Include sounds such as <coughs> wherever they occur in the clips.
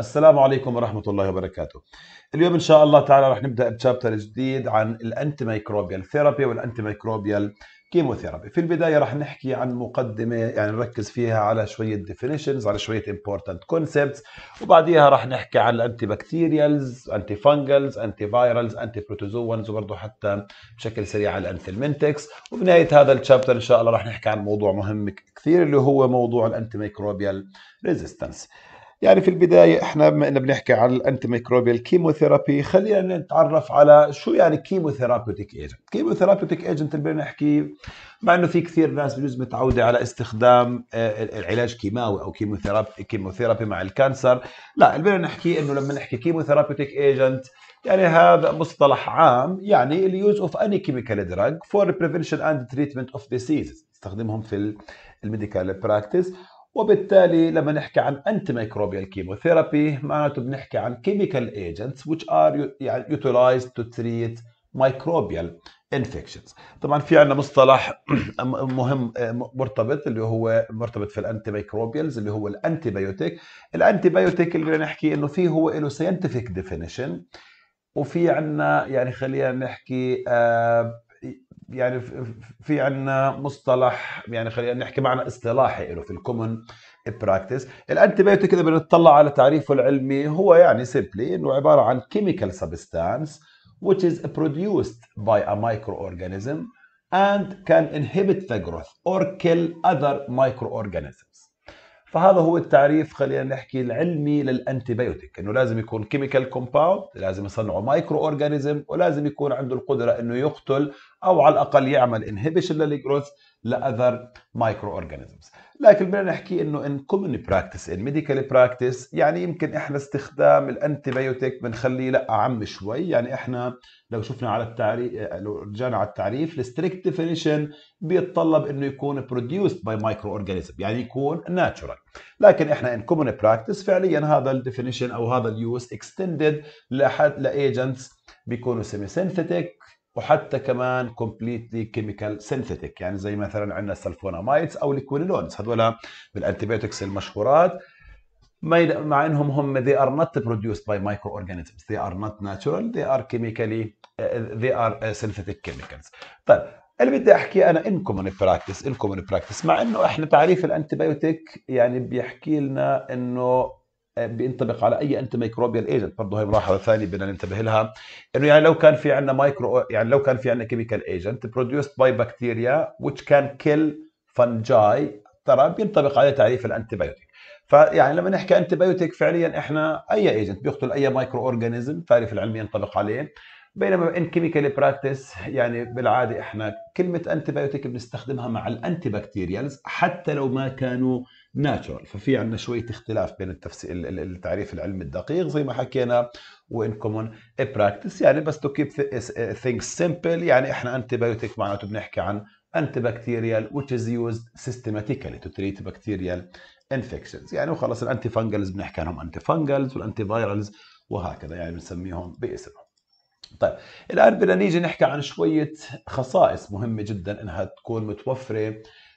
السلام عليكم ورحمة الله وبركاته اليوم إن شاء الله تعالى رح نبدأ بشابتر جديد عن الأنتي ميكروبيال ثيرابي والأنتي ميكروبيال كيموثيرابي في البداية رح نحكي عن مقدمة يعني نركز فيها على شوية definitions على شوية important concepts وبعديها رح نحكي عن الأنتي بكتيريالز أنتي فانجلز أنتي فايرالز أنتي بروتوزوانز وبرضه حتى بشكل سريع على الأنثلمنتكس وفي نهاية هذا الشابتر إن شاء الله رح نحكي عن موضوع مهم كثير اللي هو موضوع الأنتي ميكروبيال ريزيستنس يعني في البداية احنا بما اننا بنحكي عن الانتي ميكروبيال كيموثيرابي خلينا نتعرف على شو يعني كيموثيرابيوتيك ايجنت، كيموثيرابيوتيك ايجنت اللي بدنا نحكي مع انه في كثير ناس بجوز متعودة على استخدام آه، العلاج كيماوي او كيموثيرابي كيموثيرابي مع الكانسر، لا اللي بدنا نحكي انه لما نحكي كيموثيرابيوتيك ايجنت يعني هذا مصطلح عام يعني اليوز اوف اني كيميكال دراج فور بريفنشن اند تريتمنت اوف ديسيز استخدمهم في الميديكال براكتس وبالتالي لما نحكي عن انتي ميكروبيال كيموثيرابي معناته بنحكي عن كيميكال ايجنتس which are يعني utilized to treat microbial infections طبعا في عندنا مصطلح <clears throat> مهم آه، مرتبط اللي هو مرتبط في الانتي ميكروبيالز اللي هو الانتي بايوتيك الانتي بايوتيك اللي بدنا نحكي انه فيه هو له ساينتفك ديفينيشن وفي عندنا يعني خلينا نحكي آه يعني في عندنا مصطلح يعني خلينا نحكي معنا اصطلاحي له في الكومن براكتس الانتيبيوتيك اذا بنطلع على تعريفه العلمي هو يعني سيمبلي انه عباره عن كيميكال سبستانس which is produced by a microorganism and can inhibit the growth or kill other microorganisms فهذا هو التعريف خلينا نحكي العلمي للانتيبيوتيك انه لازم يكون كيميكال كومباوند لازم يصنعوا مايكرو اورجانيزم ولازم يكون عنده القدره انه يقتل او على الاقل يعمل انهبيشن للجروث لاذر مايكرو اورجانيزمز لكن بدنا نحكي انه ان كومن براكتس ان ميديكال براكتس يعني يمكن احنا استخدام الانتيبيوتيك بنخليه لا عم شوي يعني احنا لو شفنا على التعريف لو رجعنا على التعريف الستريكت ديفينيشن بيتطلب انه يكون بروديوسد باي مايكرو اورجانيزم يعني يكون ناتشورال لكن احنا ان كومن براكتس فعليا هذا الديفينيشن او هذا اليوز اكستندد لحد لايجنتس بيكونوا سيمي سينثيتيك وحتى كمان كومبليتلي كيميكال سينثيتيك يعني زي مثلا عندنا السلفونامايدز او الكوينولونز هذول بالانتيبيوتكس المشهورات مع انهم هم they are not produced by microorganisms they are not natural they are chemically uh, they are uh, synthetic chemicals طيب اللي بدي احكيه انا ان كومن براكتس كومن براكتس مع انه احنا تعريف الانتيبيوتيك يعني بيحكي لنا انه بينطبق على اي انت ميكروبيال ايجنت برضه هي ملاحظه ثانيه بدنا ننتبه لها انه يعني لو كان في عندنا مايكرو يعني لو كان في عندنا كيميكال ايجنت بروديوست باي بكتيريا which كان كيل فنجاي ترى بينطبق عليه تعريف الانتي بايوتيك فيعني لما نحكي انتي بايوتيك فعليا احنا اي ايجنت بيقتل اي مايكرو اورجانيزم التعريف العلمي ينطبق عليه بينما ان كيميكال براكتس يعني بالعاده احنا كلمه انتي بايوتيك بنستخدمها مع الانتي بكتيريالز حتى لو ما كانوا ناتشورال ففي عندنا شويه اختلاف بين التفسير التعريف العلمي الدقيق زي ما حكينا وان كومون براكتس يعني بس تو كيب ثينكس سمبل يعني احنا انتبيوتيك معناته بنحكي عن بكتيريال which از يوزد سيستماتيكالي تو تريت بكتيريال انفكشنز يعني وخلص الانتي فانجلز بنحكي عنهم انتي فانجلز والانتي فايرلز وهكذا يعني بنسميهم باسمهم طيب الان بدنا نيجي نحكي عن شويه خصائص مهمه جدا انها تكون متوفره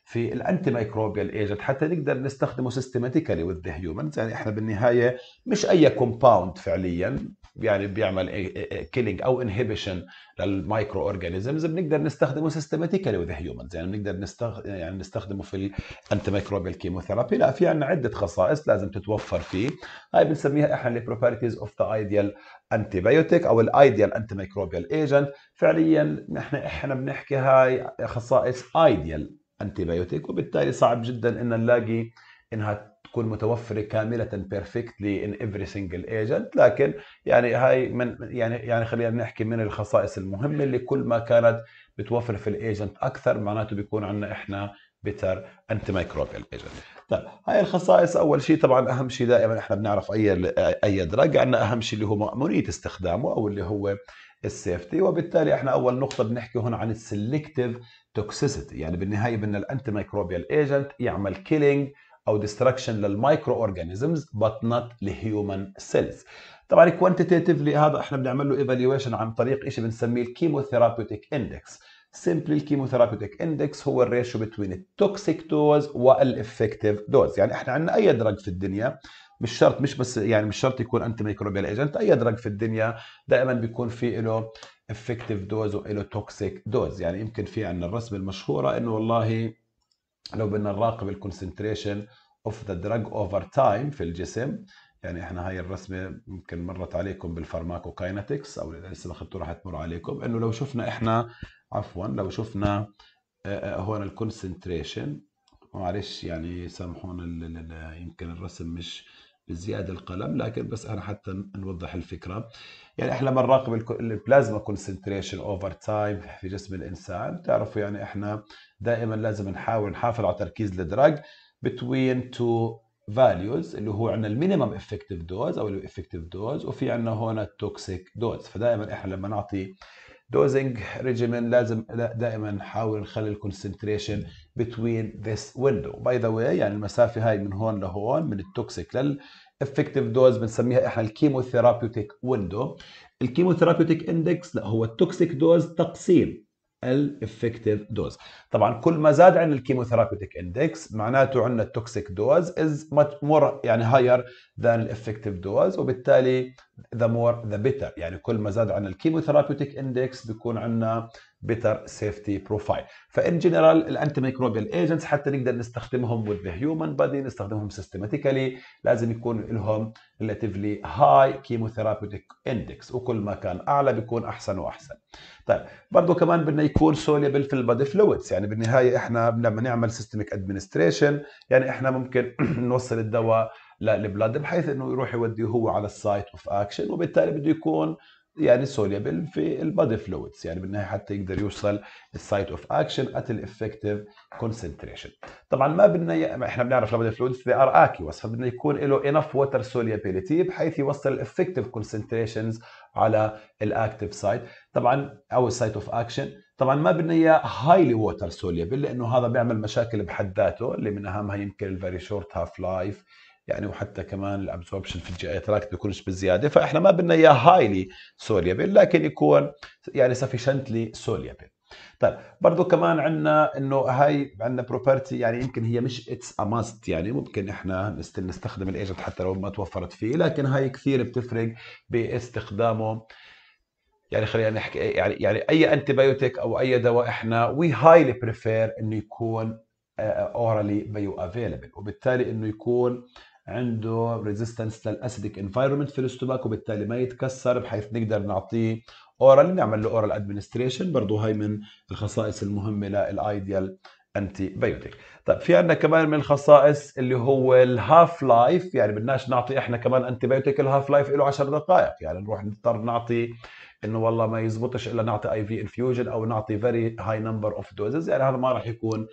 في الانتي مايكروبيال ايجنت حتى نقدر نستخدمه سيستماتيكالي وذ هيومنز يعني احنا بالنهايه مش اي كومباوند فعليا يعني بيعمل كيلينج او انهبيشن للمايكرو اورجانيزمز بنقدر نستخدمه سيستماتيكالي وذ هيومنز يعني بنقدر نستخ... يعني نستخدمه في الانتي مايكروبيال كيموثيرابي لا في عندنا عده خصائص لازم تتوفر فيه هاي بنسميها احنا البروبرتيز اوف ذا ايديال انتي بايوتيك او الايديال انتي مايكروبيال ايجنت فعليا احنا احنا بنحكي هاي خصائص ايديال انتيبيوتيك وبالتالي صعب جدا ان نلاقي انها تكون متوفره كامله بيرفكتلي ان افري سنجل ايجنت لكن يعني هاي من يعني يعني خلينا نحكي من الخصائص المهمه اللي كل ما كانت بتوفر في الايجنت اكثر معناته بيكون عندنا احنا بيتر انتي مايكروبيال ايجنت طيب هاي الخصائص اول شيء طبعا اهم شيء دائما احنا بنعرف اي اي دراج عندنا اهم شيء اللي هو مامونيه استخدامه او اللي هو السيفتي وبالتالي احنا اول نقطه بنحكي هنا عن السلكتيف توكسيسيتي يعني بالنهايه بدنا الانتي مايكروبيال ايجنت يعمل كيلينج او ديستركشن للمايكرو اورجانيزمز بات نوت لهيومن سيلز طبعا كوانتيتيفلي هذا احنا بنعمل له ايفالويشن عن طريق شيء بنسميه الكيموثيرابيوتيك اندكس سيمبلي الكيموثيرابيوتيك اندكس هو الريشيو بين التوكسيك دوز والافكتيف دوز يعني احنا عندنا اي درج في الدنيا مش شرط مش بس يعني مش شرط يكون انتي ميكروبيال ايجنت اي درج في الدنيا دائما بيكون في له افكتيف دوز وله توكسيك دوز يعني يمكن في عندنا الرسمه المشهوره انه والله لو بدنا نراقب الكونسنتريشن اوف ذا درج اوفر تايم في الجسم يعني احنا هاي الرسمه يمكن مرت عليكم بالفارماكوكاينتكس او لسه ما اخذتوها راح تمر عليكم انه لو شفنا احنا عفوا لو شفنا آه، آه، هون الكونسنتريشن معلش يعني سامحونا يمكن الرسم مش بزياده القلم لكن بس انا حتى نوضح الفكره يعني احنا بنراقب البلازما كونسنتريشن اوفر تايم في جسم الانسان بتعرفوا يعني احنا دائما لازم نحاول نحافظ على تركيز الدراج بتوين تو فاليوز اللي هو عندنا المينيمم افكتيف دوز او الافكتيف دوز وفي عندنا هون التوكسيك دوز فدائما احنا لما نعطي دوزنج ريجيمين لازم دائما نحاول نخلي الكونسنتريشن between this window By the way يعني المسافه هاي من هون لهون من التوكسيك لل effective دوز بنسميها احنا الكيموثيرابيوتيك ويندو الكيموثيرابيوتيك اندكس لا هو التوكسيك دوز تقسيم الافكتيف دوز طبعا كل ما زاد عن الكيموثيرابيوتيك اندكس معناته عندنا التوكسيك دوز از مور يعني هاير ذان الافكتيف دوز وبالتالي the more the better يعني كل ما زاد عن الكيموثيرابيوتيك اندكس بيكون عندنا better safety profile فان جنرال الانتي ميكروبيال ايجنتس حتى نقدر نستخدمهم with the human body نستخدمهم سيستماتيكالي لازم يكون لهم ريلاتيفلي هاي كيموثيرابيوتيك اندكس وكل ما كان اعلى بيكون احسن واحسن طيب برضه كمان بدنا يكون سوليبل في البادي فلويدز يعني بالنهايه احنا لما نعمل سيستميك ادمنستريشن يعني احنا ممكن <clears throat> نوصل الدواء للبلاد بحيث انه يروح يوديه هو على السايت اوف اكشن وبالتالي بده يكون يعني سوليبل في البادي فلويدز يعني بالنهايه حتى يقدر يوصل السايت اوف اكشن ات الافكتيف كونسنتريشن طبعا ما بدنا احنا بنعرف البادي فلويدز ذي ار اكيوس فبدنا يكون له انف ووتر سوليبيليتي بحيث يوصل الافكتيف كونسنتريشنز على الاكتيف سايت طبعا او السايت اوف اكشن طبعا ما بدنا اياه هايلي ووتر سوليبل لانه هذا بيعمل مشاكل بحد ذاته اللي من اهمها يمكن الفيري شورت هاف لايف يعني وحتى كمان الابسوربشن في الجي اي تراكت بيكونش بالزياده فاحنا ما بدنا اياه هايلي سوليبل لكن يكون يعني سفشنتلي سوليبل طيب برضه كمان عندنا انه هاي عندنا بروبرتي يعني يمكن هي مش اتس ا ماست يعني ممكن احنا نستخدم الايجنت حتى لو ما توفرت فيه لكن هاي كثير بتفرق باستخدامه يعني خلينا نحكي يعني يعني اي انتي بايوتيك او اي دواء احنا وي هايلي بريفير انه يكون اورالي بيو افيلبل وبالتالي انه يكون عنده ريزيستنس للاسيدك انفايرمنت في الاستوماك وبالتالي ما يتكسر بحيث نقدر نعطيه اورال نعمل له اورال ادمنستريشن برضه هاي من الخصائص المهمه للايديال انتي بايوتيك طيب في عندنا كمان من الخصائص اللي هو الهاف لايف يعني بدناش نعطي احنا كمان انتي بايوتيك الهاف لايف له 10 دقائق يعني نروح نضطر نعطي انه والله ما يزبطش الا نعطي اي في انفيوجن او نعطي فيري هاي نمبر اوف دوزز يعني هذا ما راح يكون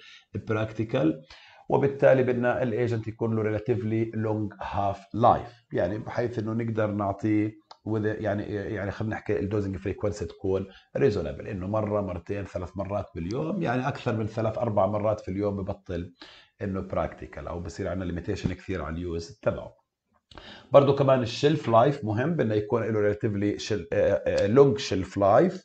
براكتيكال وبالتالي بدنا الايجنت يكون له ريلاتيفلي لونج هاف لايف يعني بحيث انه نقدر نعطيه يعني يعني خلينا نحكي الدوزنج فريكونسي تكون ريزونبل انه مره مرتين ثلاث مرات باليوم يعني اكثر من ثلاث اربع مرات في اليوم ببطل انه براكتيكال او بصير عندنا ليميتيشن كثير على اليوز تبعه برضه كمان الشلف لايف مهم بانه يكون له ريلاتيفلي لونج شلف لايف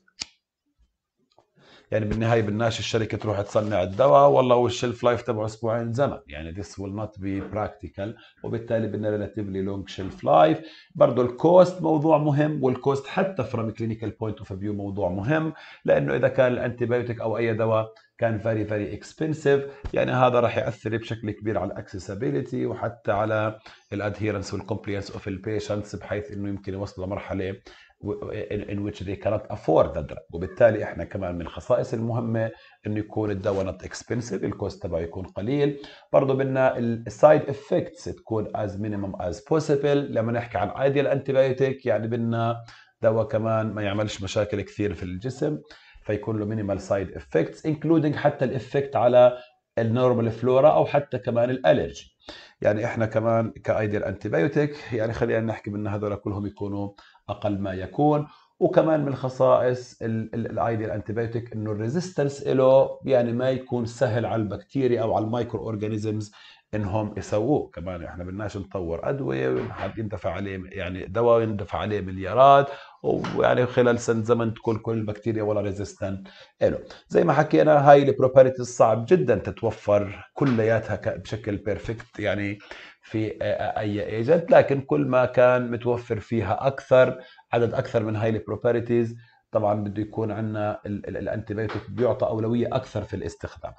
يعني بالنهايه بدناش الشركه تروح تصنع الدواء والله والشلف لايف تبعه اسبوعين زمن يعني this will not be practical وبالتالي بدنا ريلاتيفلي لونج شلف لايف برضه الكوست موضوع مهم والكوست حتى from clinical point of view موضوع مهم لانه اذا كان الانتيبيوتيك او اي دواء كان فيري فيري اكسبنسيف يعني هذا راح ياثر بشكل كبير على الاكسسبيلتي وحتى على الادهيرنس والكومبلينس اوف البيشنتس بحيث انه يمكن يوصلوا لمرحله in which they cannot afford the drug وبالتالي احنا كمان من الخصائص المهمه انه يكون الدواء نوت اكسبنسيف الكوست تبعه يكون قليل برضه بدنا السايد افكتس تكون از مينيمم از بوسيبل لما نحكي عن ايديال بايوتيك يعني بدنا دواء كمان ما يعملش مشاكل كثير في الجسم فيكون له مينيمال سايد افكتس انكلودينج حتى الافكت على النورمال فلورا او حتى كمان الالرجي يعني احنا كمان كايديال بايوتيك يعني خلينا نحكي بان هذول كلهم يكونوا اقل ما يكون وكمان من خصائص الايدي الانتيبيوتيك انه الريزيستنس له يعني ما يكون سهل على البكتيريا او على المايكرو اورجانيزمز انهم يسووه كمان احنا بدناش نطور ادويه حد يندفع عليه يعني دواء يندفع عليه مليارات ويعني خلال سنه زمن تكون كل البكتيريا ولا ريزيستنت له زي ما حكينا هاي البروبرتيز صعب جدا تتوفر كلياتها بشكل بيرفكت يعني في آه، آه، اي ايجنت لكن كل ما كان متوفر فيها اكثر عدد اكثر من هاي البروبرتيز طبعا بده يكون عندنا الانتي بايوتيك بيعطى اولويه اكثر في الاستخدام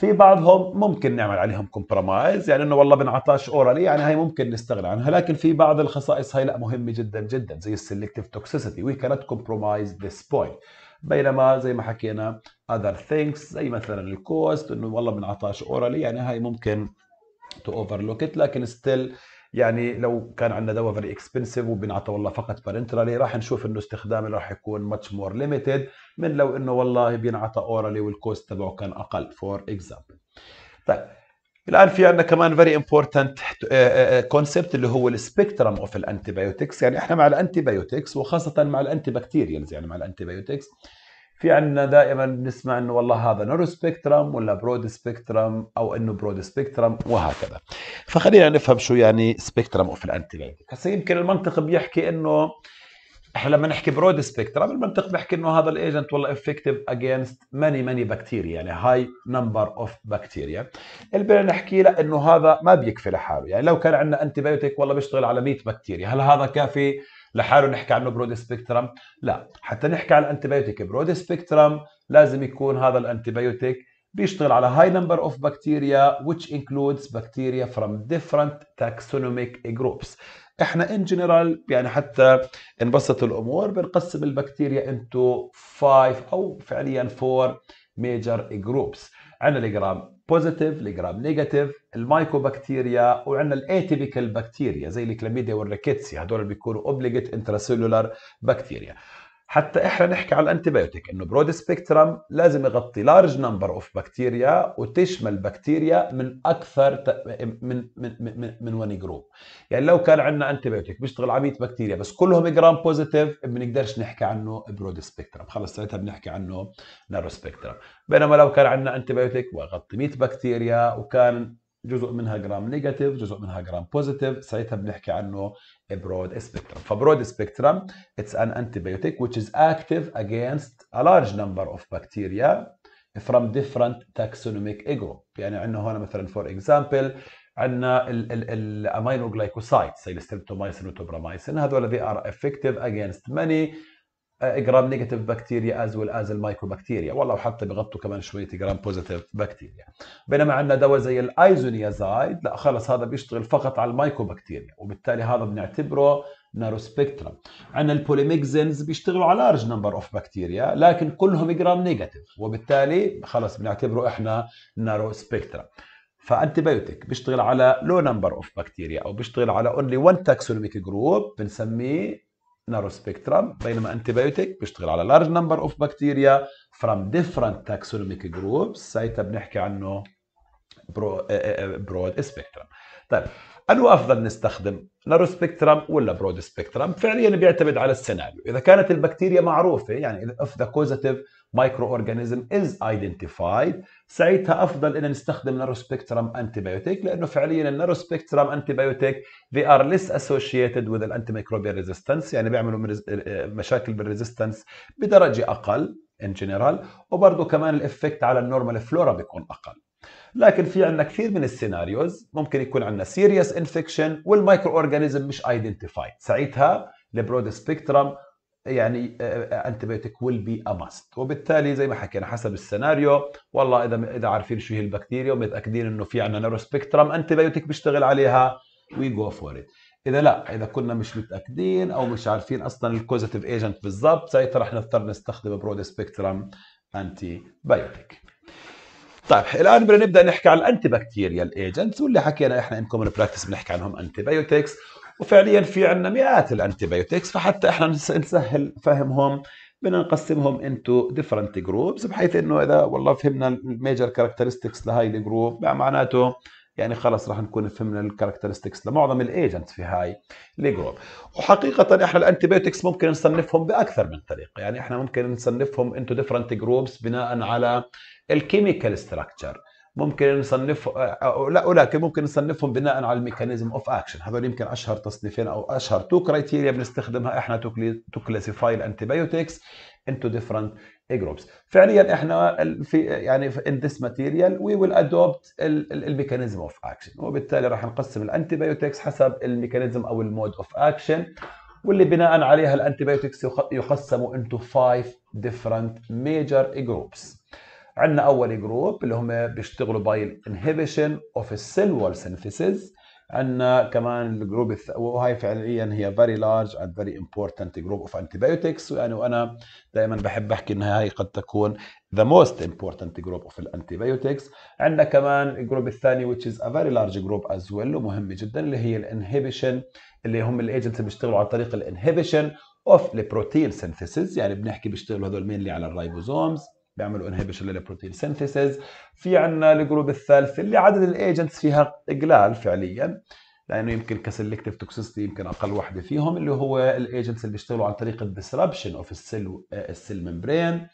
في بعضهم ممكن نعمل عليهم كومبرومايز يعني انه والله بنعطاش اورالي يعني هاي ممكن نستغنى عنها لكن في بعض الخصائص هاي لا مهمه جدا جدا زي السلكتيف توكسيسيتي وي كانت كومبرومايز ذس بوينت بينما زي ما حكينا اذر ثينكس زي مثلا الكوست انه والله بنعطاش اورالي يعني هاي ممكن تو اوفرلوك ات لكن ستيل يعني لو كان عندنا دواء فيري اكسبنسيف وبنعطى والله فقط بارنترالي راح نشوف انه استخدامه راح يكون ماتش مور ليميتد من لو انه والله بينعطى اورالي والكوست تبعه كان اقل فور اكزامبل طيب الان في عندنا كمان فيري امبورتنت كونسبت اللي هو السبيكترم اوف بايوتكس يعني احنا مع بايوتكس وخاصه مع الانتي بكتيريالز يعني مع بايوتكس في عندنا دائما نسمع انه والله هذا نورو سبيكترم ولا برود سبيكترم او انه برود سبيكترم وهكذا فخلينا نفهم شو يعني سبيكترم اوف الانتيبيوتيك هسه يمكن المنطق بيحكي انه احنا لما نحكي برود سبيكترم المنطق بيحكي انه هذا الايجنت والله افكتيف اجينست ماني ماني بكتيريا يعني هاي نمبر اوف بكتيريا اللي بدنا نحكي لا انه هذا ما بيكفي لحاله يعني لو كان عندنا انتي بايوتيك والله بيشتغل على 100 بكتيريا هل هذا كافي لحاله نحكي عنه برود سبيكترم لا حتى نحكي عن الانتيبيوتيك برود سبيكترم لازم يكون هذا الانتيبيوتيك بيشتغل على هاي نمبر اوف بكتيريا which includes بكتيريا from different taxonomic groups احنا ان جنرال يعني حتى نبسط الامور بنقسم البكتيريا انتو 5 او فعليا 4 ميجر جروبس عندنا الجرام بوزيتيف لجرام نيجاتيف المايكوبكتيريا وعندنا الاتيبيكال بكتيريا زي الكلاميديا والريكيتسيا هدول بيكونوا اوبليجيت انترا سيلولار بكتيريا حتى احنا نحكي على الانتيبيوتيك انه برود سبيكترم لازم يغطي لارج نمبر اوف بكتيريا وتشمل بكتيريا من اكثر من من من, من ون جروب يعني لو كان عندنا انتيبيوتيك بيشتغل على 100 بكتيريا بس كلهم جرام بوزيتيف بنقدرش نحكي عنه برود سبيكترم خلص ساعتها بنحكي عنه نارو سبيكترم بينما لو كان عندنا انتيبيوتيك ويغطي 100 بكتيريا وكان جزء منها جرام نيجاتيف جزء منها جرام بوزيتيف ساعتها بنحكي عنه برود سبيكترم فبرود سبيكترم it's an antibiotic which is active against a large number of bacteria from different taxonomic ego يعني عندنا هون مثلا فور اكزامبل عندنا الامينوجلايكوسايتس زي الستريبتومايسين وتوبرامايسين هذول they are effective against many جرام نيجاتيف بكتيريا از ويل از المايكرو بكتيريا والله وحتى بغطوا كمان شويه جرام بوزيتيف بكتيريا بينما عندنا دواء زي الايزونيازايد لا خلص هذا بيشتغل فقط على المايكرو بكتيريا وبالتالي هذا بنعتبره نارو سبيكترم عندنا البوليميكزينز بيشتغلوا على لارج نمبر اوف بكتيريا لكن كلهم جرام نيجاتيف وبالتالي خلص بنعتبره احنا نارو سبيكترم فانتي بايوتيك بيشتغل على لو نمبر اوف بكتيريا او بيشتغل على اونلي 1 تاكسونوميك جروب بنسميه narrow spectrum بينما انتبيوتيك بيشتغل على large number of bacteria from different taxonomic groups ساعتها بنحكي عنه broad spectrum طيب انه افضل نستخدم نارو سبيكترم ولا برود سبيكترم فعليا بيعتمد على السيناريو اذا كانت البكتيريا معروفه يعني اف ذا كوزاتيف مايكرو اورجانيزم از ايدنتيفايد ساعتها افضل ان نستخدم نارو سبيكترم انتيبيوتيك لانه فعليا النارو سبيكترم انتيبيوتيك ار ليس less وذ الانتي الانتيميكروبيال ريزيستنس يعني بيعملوا مشاكل بالريزيستنس بدرجه اقل ان جنرال وبرضه كمان الافكت على النورمال فلورا بيكون اقل لكن في عندنا كثير من السيناريوز ممكن يكون عندنا سيريس انفكشن والمايكرو اورجانيزم مش ايدنتيفايد ساعتها البرود سبيكترم يعني انتبيوتيك ويل بي اماست وبالتالي زي ما حكينا حسب السيناريو والله اذا اذا عارفين شو هي البكتيريا ومتاكدين انه في عندنا نيرو سبيكترم انتبيوتيك بيشتغل عليها وي جو فور ات اذا لا اذا كنا مش متاكدين او مش عارفين اصلا الكوزيتيف ايجنت بالضبط ساعتها رح نضطر نستخدم برود سبيكترم انتي بايوتيك طيب الان بدنا نبدا نحكي عن الانتي بكتيريال ايجنتس واللي حكينا احنا ان كومن براكتس بنحكي عنهم انتي بايوتكس وفعليا في عندنا مئات الانتي بايوتكس فحتى احنا نسهل فهمهم بدنا نقسمهم انتو ديفرنت جروبس بحيث انه اذا والله فهمنا الميجر كاركترستكس لهي الجروب معناته يعني خلص راح نكون فهمنا الكاركترستكس لمعظم الايجنتس في هاي الجروب وحقيقه احنا الانتيبيوتكس ممكن نصنفهم باكثر من طريقه يعني احنا ممكن نصنفهم انتو ديفرنت جروبس بناء على الكيميكال ستراكشر ممكن نصنف لا ولكن ممكن نصنفهم بناء على الميكانيزم اوف اكشن هذول يمكن اشهر تصنيفين او اشهر تو كرايتيريا بنستخدمها احنا تو كلاسيفاي الانتيبيوتكس انتو ديفرنت جروبس فعليا احنا في يعني ان ذيس ماتيريال وي ويل ادوبت الميكانيزم اوف اكشن وبالتالي راح نقسم الانتيبيوتكس حسب الميكانيزم او المود اوف اكشن واللي بناء عليها الانتيبيوتكس يقسموا انتو فايف ديفرنت ميجر جروبس عندنا اول جروب اللي هم بيشتغلوا باي الانهيبيشن اوف السيل وول سينثيسيس عندنا كمان الجروب الث... وهي فعليا هي فيري لارج اند فيري امبورتنت جروب اوف انتيبيوتكس يعني وانا دائما بحب احكي انها هي قد تكون ذا موست امبورتنت جروب اوف الانتيبيوتكس عندنا كمان الجروب الثاني which is a very large group as well ومهم جدا اللي هي الانهبيشن اللي هم الايجنتس اللي بيشتغلوا عن طريق الانهبيشن اوف البروتين سينثيسيس يعني بنحكي بيشتغلوا هذول مين اللي على الرايبوزومز بيعملوا انهبيشن للبروتين سينثيسز في عندنا الجروب الثالث اللي عدد الايجنتس فيها قلال فعليا لانه يمكن كسلكتيف توكسيستي يمكن اقل وحده فيهم اللي هو الايجنتس اللي بيشتغلوا عن طريق الديسربشن اوف السيل السيل ممبرين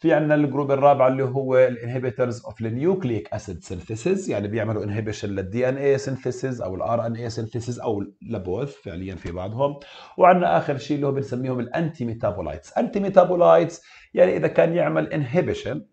في عندنا الجروب الرابع اللي هو الانهبيترز اوف النيوكليك اسيد سينثيسيس يعني بيعملوا انهبيشن للدي ان اي سينثيسيس او الار ان اي سينثيسيس او لبوث فعليا في بعضهم وعندنا اخر شيء اللي هو بنسميهم الانتي ميتابولايتس انتي ميتابولايتس يعني اذا كان يعمل انهبيشن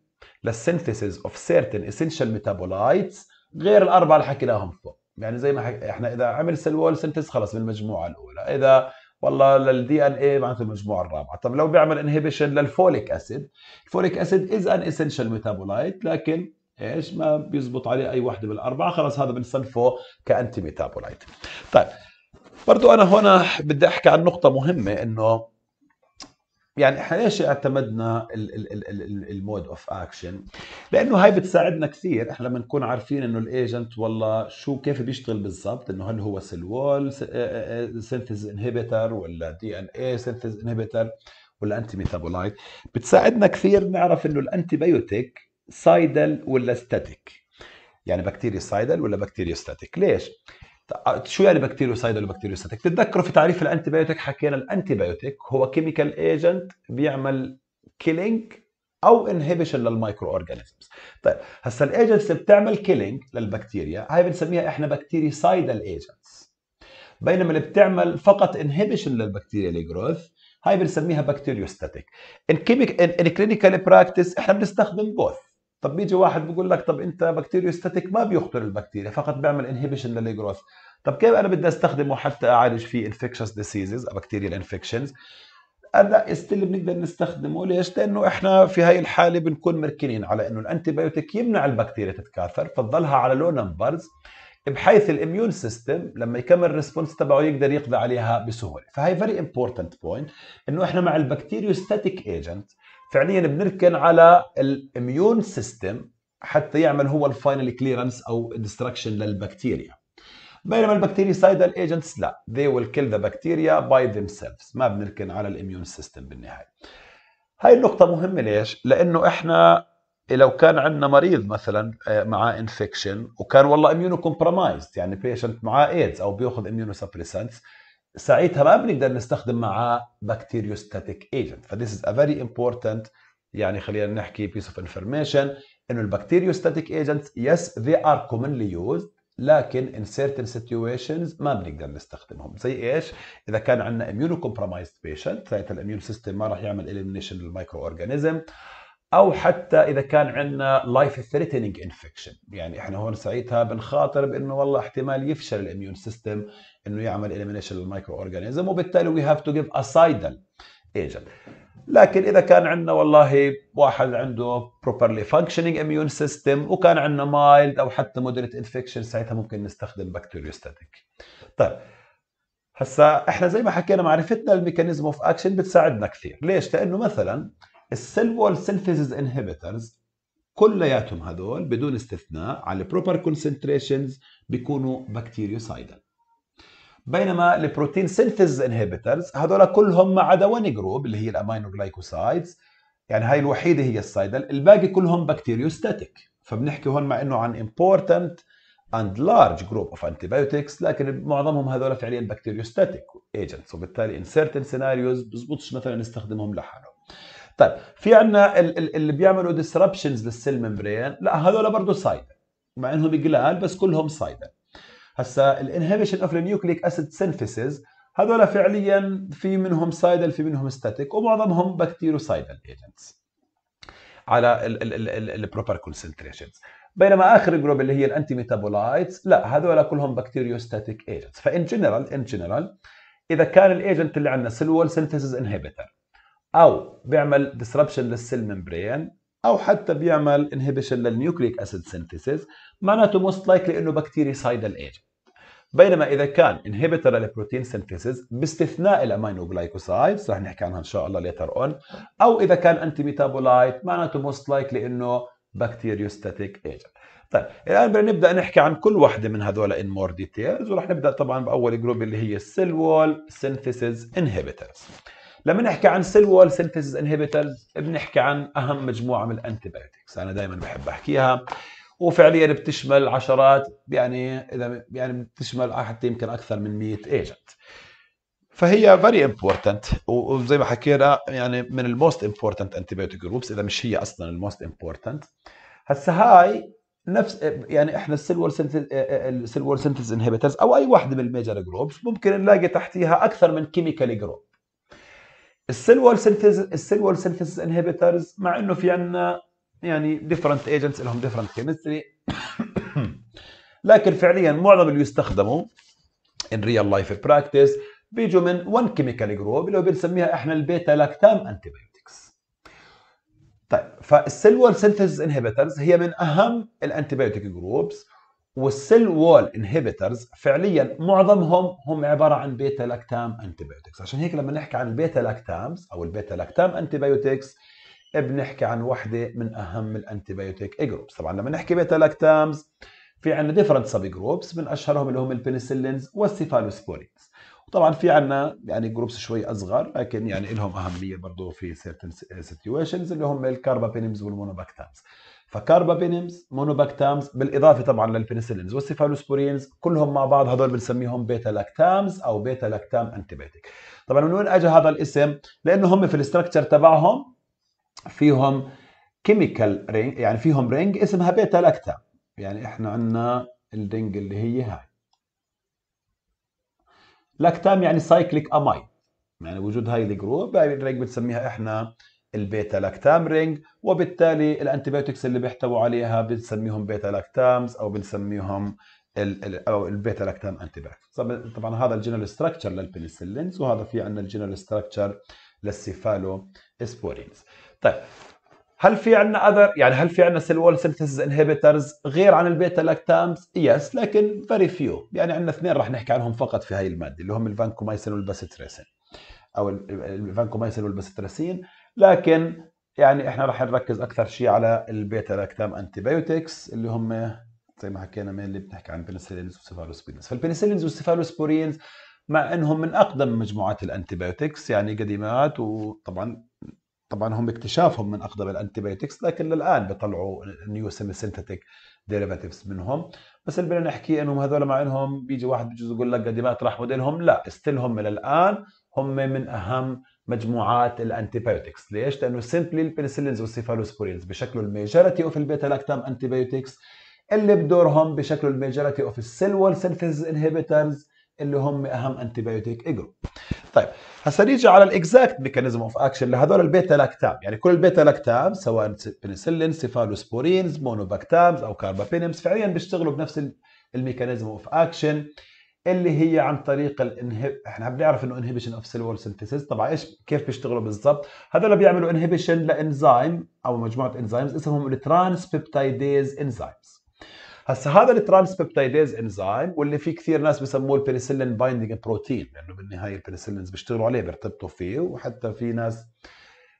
للسينثيسيس اوف سيرتن اسينشال ميتابولايتس غير الاربعه اللي حكيناهم فوق يعني زي ما حك... احنا اذا عمل سيل وول خلص خلص المجموعه الاولى اذا والله للدي ان اي معناته المجموعه الرابعه طب لو بيعمل انهبيشن للفوليك اسيد الفوليك اسيد از ان اسينشال ميتابولايت لكن ايش ما بيزبط عليه اي وحده بالاربعه خلاص هذا بنصنفه كانتي ميتابولايت طيب برضو انا هنا بدي احكي عن نقطه مهمه انه يعني احنا ليش اعتمدنا المود اوف اكشن؟ لانه هاي بتساعدنا كثير احنا لما نكون عارفين انه الايجنت والله شو كيف بيشتغل بالضبط انه هل هو سيل وول سينثيز انهبيتر ولا دي ان اي سينثيز انهبيتر ولا انتي ميتابولايت بتساعدنا كثير نعرف انه الانتي بايوتيك سايدل ولا ستاتيك يعني بكتيريا سايدل ولا بكتيريا ستاتيك ليش؟ شو يعني بكتيريوسايد ولا بكتيريوستاتيك؟ تتذكروا في تعريف الانتيبيوتيك حكينا الانتيبيوتيك هو كيميكال ايجنت بيعمل كيلينج او انهبيشن للمايكرو اورجانيزمز طيب هسا الايجنتس اللي بتعمل كيلينج للبكتيريا هاي بنسميها احنا بكتيريسايدال ايجنتس بينما اللي بتعمل فقط انهبيشن للبكتيريا لجروث هاي بنسميها بكتيريوستاتيك ان كيميك ان كلينيكال براكتس احنا بنستخدم بوث طب بيجي واحد بيقول لك طب انت بكتيريوستاتيك ما بيقتل البكتيريا فقط بيعمل انهبيشن للجروث طب كيف انا بدي استخدمه حتى اعالج فيه انفكشس ديزيزز بكتيريال انفكشنز لا ستيل بنقدر نستخدمه ليش؟ لانه احنا في هاي الحاله بنكون مركنين على انه الانتي بايوتيك يمنع البكتيريا تتكاثر فتضلها على لو نمبرز بحيث الاميون سيستم لما يكمل الريسبونس تبعه يقدر يقضي عليها بسهوله فهي فيري امبورتنت بوينت انه احنا مع البكتيريوستاتيك ايجنت فعليا بنركن على الاميون سيستم حتى يعمل هو الفاينل كليرنس او ديستركشن للبكتيريا بينما البكتيريا سايدال ايجنتس لا they will kill the bacteria by themselves ما بنركن على الاميون سيستم بالنهايه هاي النقطة مهمة ليش؟ لأنه إحنا لو كان عندنا مريض مثلا آه، مع انفكشن وكان والله اميونو كومبرومايزد يعني بيشنت معاه ايدز او بياخذ اميونو سبريسنتس ساعتها ما بنقدر نستخدم معاه بكتيريوستاتيك ايجنت فذيس از ا فيري امبورتنت يعني خلينا نحكي بيس اوف انفورميشن انه البكتيريوستاتيك ايجنت يس ذي ار كومنلي يوزد لكن ان سيرتن سيتويشنز ما بنقدر نستخدمهم زي ايش اذا كان عندنا اميونو كومبرومايزد بيشنت ساعتها الاميون سيستم ما راح يعمل اليمينيشن للمايكرو اورجانيزم او حتى اذا كان عندنا لايف ثريتنينج انفكشن يعني احنا هون ساعتها بنخاطر بانه والله احتمال يفشل الاميون سيستم انه يعمل اليمينيشن للمايكرو اورجانيزم وبالتالي وي هاف تو جيف اسايدل ايجنت لكن اذا كان عندنا والله واحد عنده بروبرلي فانكشنينج اميون سيستم وكان عندنا مايلد او حتى مودريت انفكشن ساعتها ممكن نستخدم بكتيريوستاتيك طيب هسا احنا زي ما حكينا معرفتنا الميكانيزم اوف اكشن بتساعدنا كثير ليش لانه مثلا السيل وول سينثيسز انهبيترز كلياتهم هذول بدون استثناء على البروبر كونسنتريشنز بيكونوا بكتيريوسايدال بينما البروتين سينثيز انهبيترز هذول كلهم ما عدا وان جروب اللي هي الامينو جلايكوسايدز يعني هاي الوحيده هي السايدل الباقي كلهم بكتيريوستاتيك فبنحكي هون مع انه عن امبورتنت اند لارج جروب اوف انتيبيوتكس لكن معظمهم هذول فعليا بكتيريوستاتيك ايجنتس وبالتالي ان سيرتن سيناريوز بزبطش مثلا نستخدمهم لحالهم طيب في عندنا اللي بيعملوا ديسربشنز للسيل ممبرين لا هذول برضه سايدر مع انهم جلال بس كلهم سايدر هسا الانهبيشن اوف النيوكليك اسيد سينثيسز هذول فعليا في منهم سايدل في منهم ستاتيك ومعظمهم بكتيرو سايدل ايجنتس على البروبر كونسنتريشنز بينما اخر جروب اللي هي الانتي ميتابولايتس لا هذول كلهم بكتيريو ستاتيك ايجنتس فان جنرال ان جنرال اذا كان الايجنت اللي عندنا سيل وول سينثيسيس انهبيتر او بيعمل ديسربشن للسيل ممبرين او حتى بيعمل انهبيشن للنيوكليك اسيد سينثيسيس معناته موست لايكلي انه بكتيريا سايدال ايجنت بينما اذا كان انهبيتر للبروتين سينثيسيس باستثناء الامينو جلايكوسايدز رح نحكي عنها ان شاء الله ليتر اون او اذا كان انتي ميتابولايت معناته موست لايكلي انه بكتيريوستاتيك ايجنت طيب الان بدنا نبدا نحكي عن كل وحده من هذول ان مور ديتيلز ورح نبدا طبعا باول جروب اللي هي السيل وول سينثيسيس انهبيترز لما نحكي عن سيل وول سينثيسيس انهبيترز بنحكي عن اهم مجموعه من الانتيبيوتكس انا دائما بحب احكيها وفعليا بتشمل عشرات يعني اذا يعني بتشمل حتى يمكن اكثر من 100 ايجنت فهي فيري امبورتنت وزي ما حكينا يعني من الموست امبورتنت انتيبيوتيك جروبس اذا مش هي اصلا الموست امبورتنت هسه هاي نفس يعني احنا السيلور سنتز السيلور انهبيترز او اي واحده من الميجر جروبس ممكن نلاقي تحتيها اكثر من كيميكال جروب السيل وول سينثيز السيل وول سينثيز انهبيترز مع انه في عندنا يعني ديفرنت ايجنتس لهم ديفرنت كيمستري <coughs> لكن فعليا معظم اللي يستخدموا ان ريال لايف براكتس بيجوا من 1 كيميكال جروب اللي بنسميها احنا البيتا لاكتام انتي بايوتكس طيب فالسيل وول سينثيز انهبيترز هي من اهم الانتي بايوتيك جروبس والسيل وول انهبيترز فعليا معظمهم هم عباره عن بيتا لاكتام انتيبيوتكس عشان هيك لما نحكي عن البيتا لاكتامز او البيتا لاكتام انتيبيوتكس بنحكي عن وحده من اهم الانتبيوتيك جروبس طبعا لما نحكي بيتا لاكتامز في عندنا ديفرنت سب جروبس من اشهرهم اللي هم البنسلينز والسيفالوسبورينز وطبعا في عندنا يعني جروبس شوي اصغر لكن يعني لهم اهميه برضه في سيرتن سيتويشنز اللي هم الكاربابينمز والمونوباكتامز فكاربابينمز مونوباكتامز بالاضافه طبعا للبنسلينز والسيفالوسبورينز كلهم مع بعض هذول بنسميهم بيتا لاكتامز او بيتا لاكتام انتيبيوتيك طبعا من وين اجى هذا الاسم لانه هم في الاستراكشر تبعهم فيهم كيميكال رينج يعني فيهم رينج اسمها بيتا لاكتام يعني احنا عندنا الرينج اللي هي هاي لاكتام يعني سايكليك امايد يعني وجود هاي الجروب الرينج بنسميها احنا البيتا لاكتام رينج وبالتالي الانتيبيوتكس اللي بيحتووا عليها بنسميهم بيتا لاكتامز او بنسميهم او البيتا لاكتام انتيبيوتكس طبعا هذا الجنرال ستراكشر للبنسلينز وهذا في عندنا الجنرال ستراكشر للسيفالو سبورينز طيب هل في عندنا اذر يعني هل في عندنا سيل وول سينثيسيس انهبيترز غير عن البيتا لاكتامز؟ يس لكن فيري فيو يعني عندنا اثنين راح نحكي عنهم فقط في هاي الماده اللي هم الفانكومايسين والباسيتريسين او الفانكومايسين والباسيتريسين لكن يعني احنا رح نركز اكثر شيء على البيتا لاكتام انتي بايوتكس اللي هم زي ما حكينا مين اللي بنحكي عن بنسلينز وسيفالوسبورينز فالبنسلينز والسيفالوسبورينز مع انهم من اقدم مجموعات الانتيبيوتكس يعني قديمات وطبعا طبعا هم اكتشافهم من اقدم الانتيبيوتكس لكن للان بيطلعوا نيو سيمي سينثيتيك ديريفاتيفز منهم بس اللي بدنا نحكي انهم هذول مع انهم بيجي واحد بجوز يقول لك قديمات راح موديلهم لا استلهم من الان هم من اهم مجموعات الانتيبيوتكس ليش لانه سيمبلي البنسلينز والسيفالوسبورينز بشكلوا الميجورتي اوف البيتا لاكتام انتيبيوتكس اللي بدورهم بشكلوا الميجورتي اوف السيل وول سينثيز انهبيترز اللي هم اهم انتيبيوتيك اجرو طيب هسه نيجي على الاكزاكت ميكانيزم اوف اكشن لهذول البيتا لاكتام يعني كل البيتا لاكتام سواء بنسلين سيفالوسبورينز مونوباكتامز او كاربابينمز فعليا بيشتغلوا بنفس الميكانيزم اوف اكشن اللي هي عن طريق الانهب احنا بنعرف انه انهبيشن اوف سيلول سينثيسيس طبعا ايش كيف بيشتغلوا بالضبط هذول بيعملوا انهبيشن لانزيم او مجموعه انزيمز اسمهم الترانس بيبتايديز انزيمز هسا هذا الترانس بيبتايديز انزيم واللي فيه كثير ناس بسموه البنسلين بايندينج بروتين لانه بالنهايه البنسلينز بيشتغلوا عليه بيرتبطوا فيه وحتى في ناس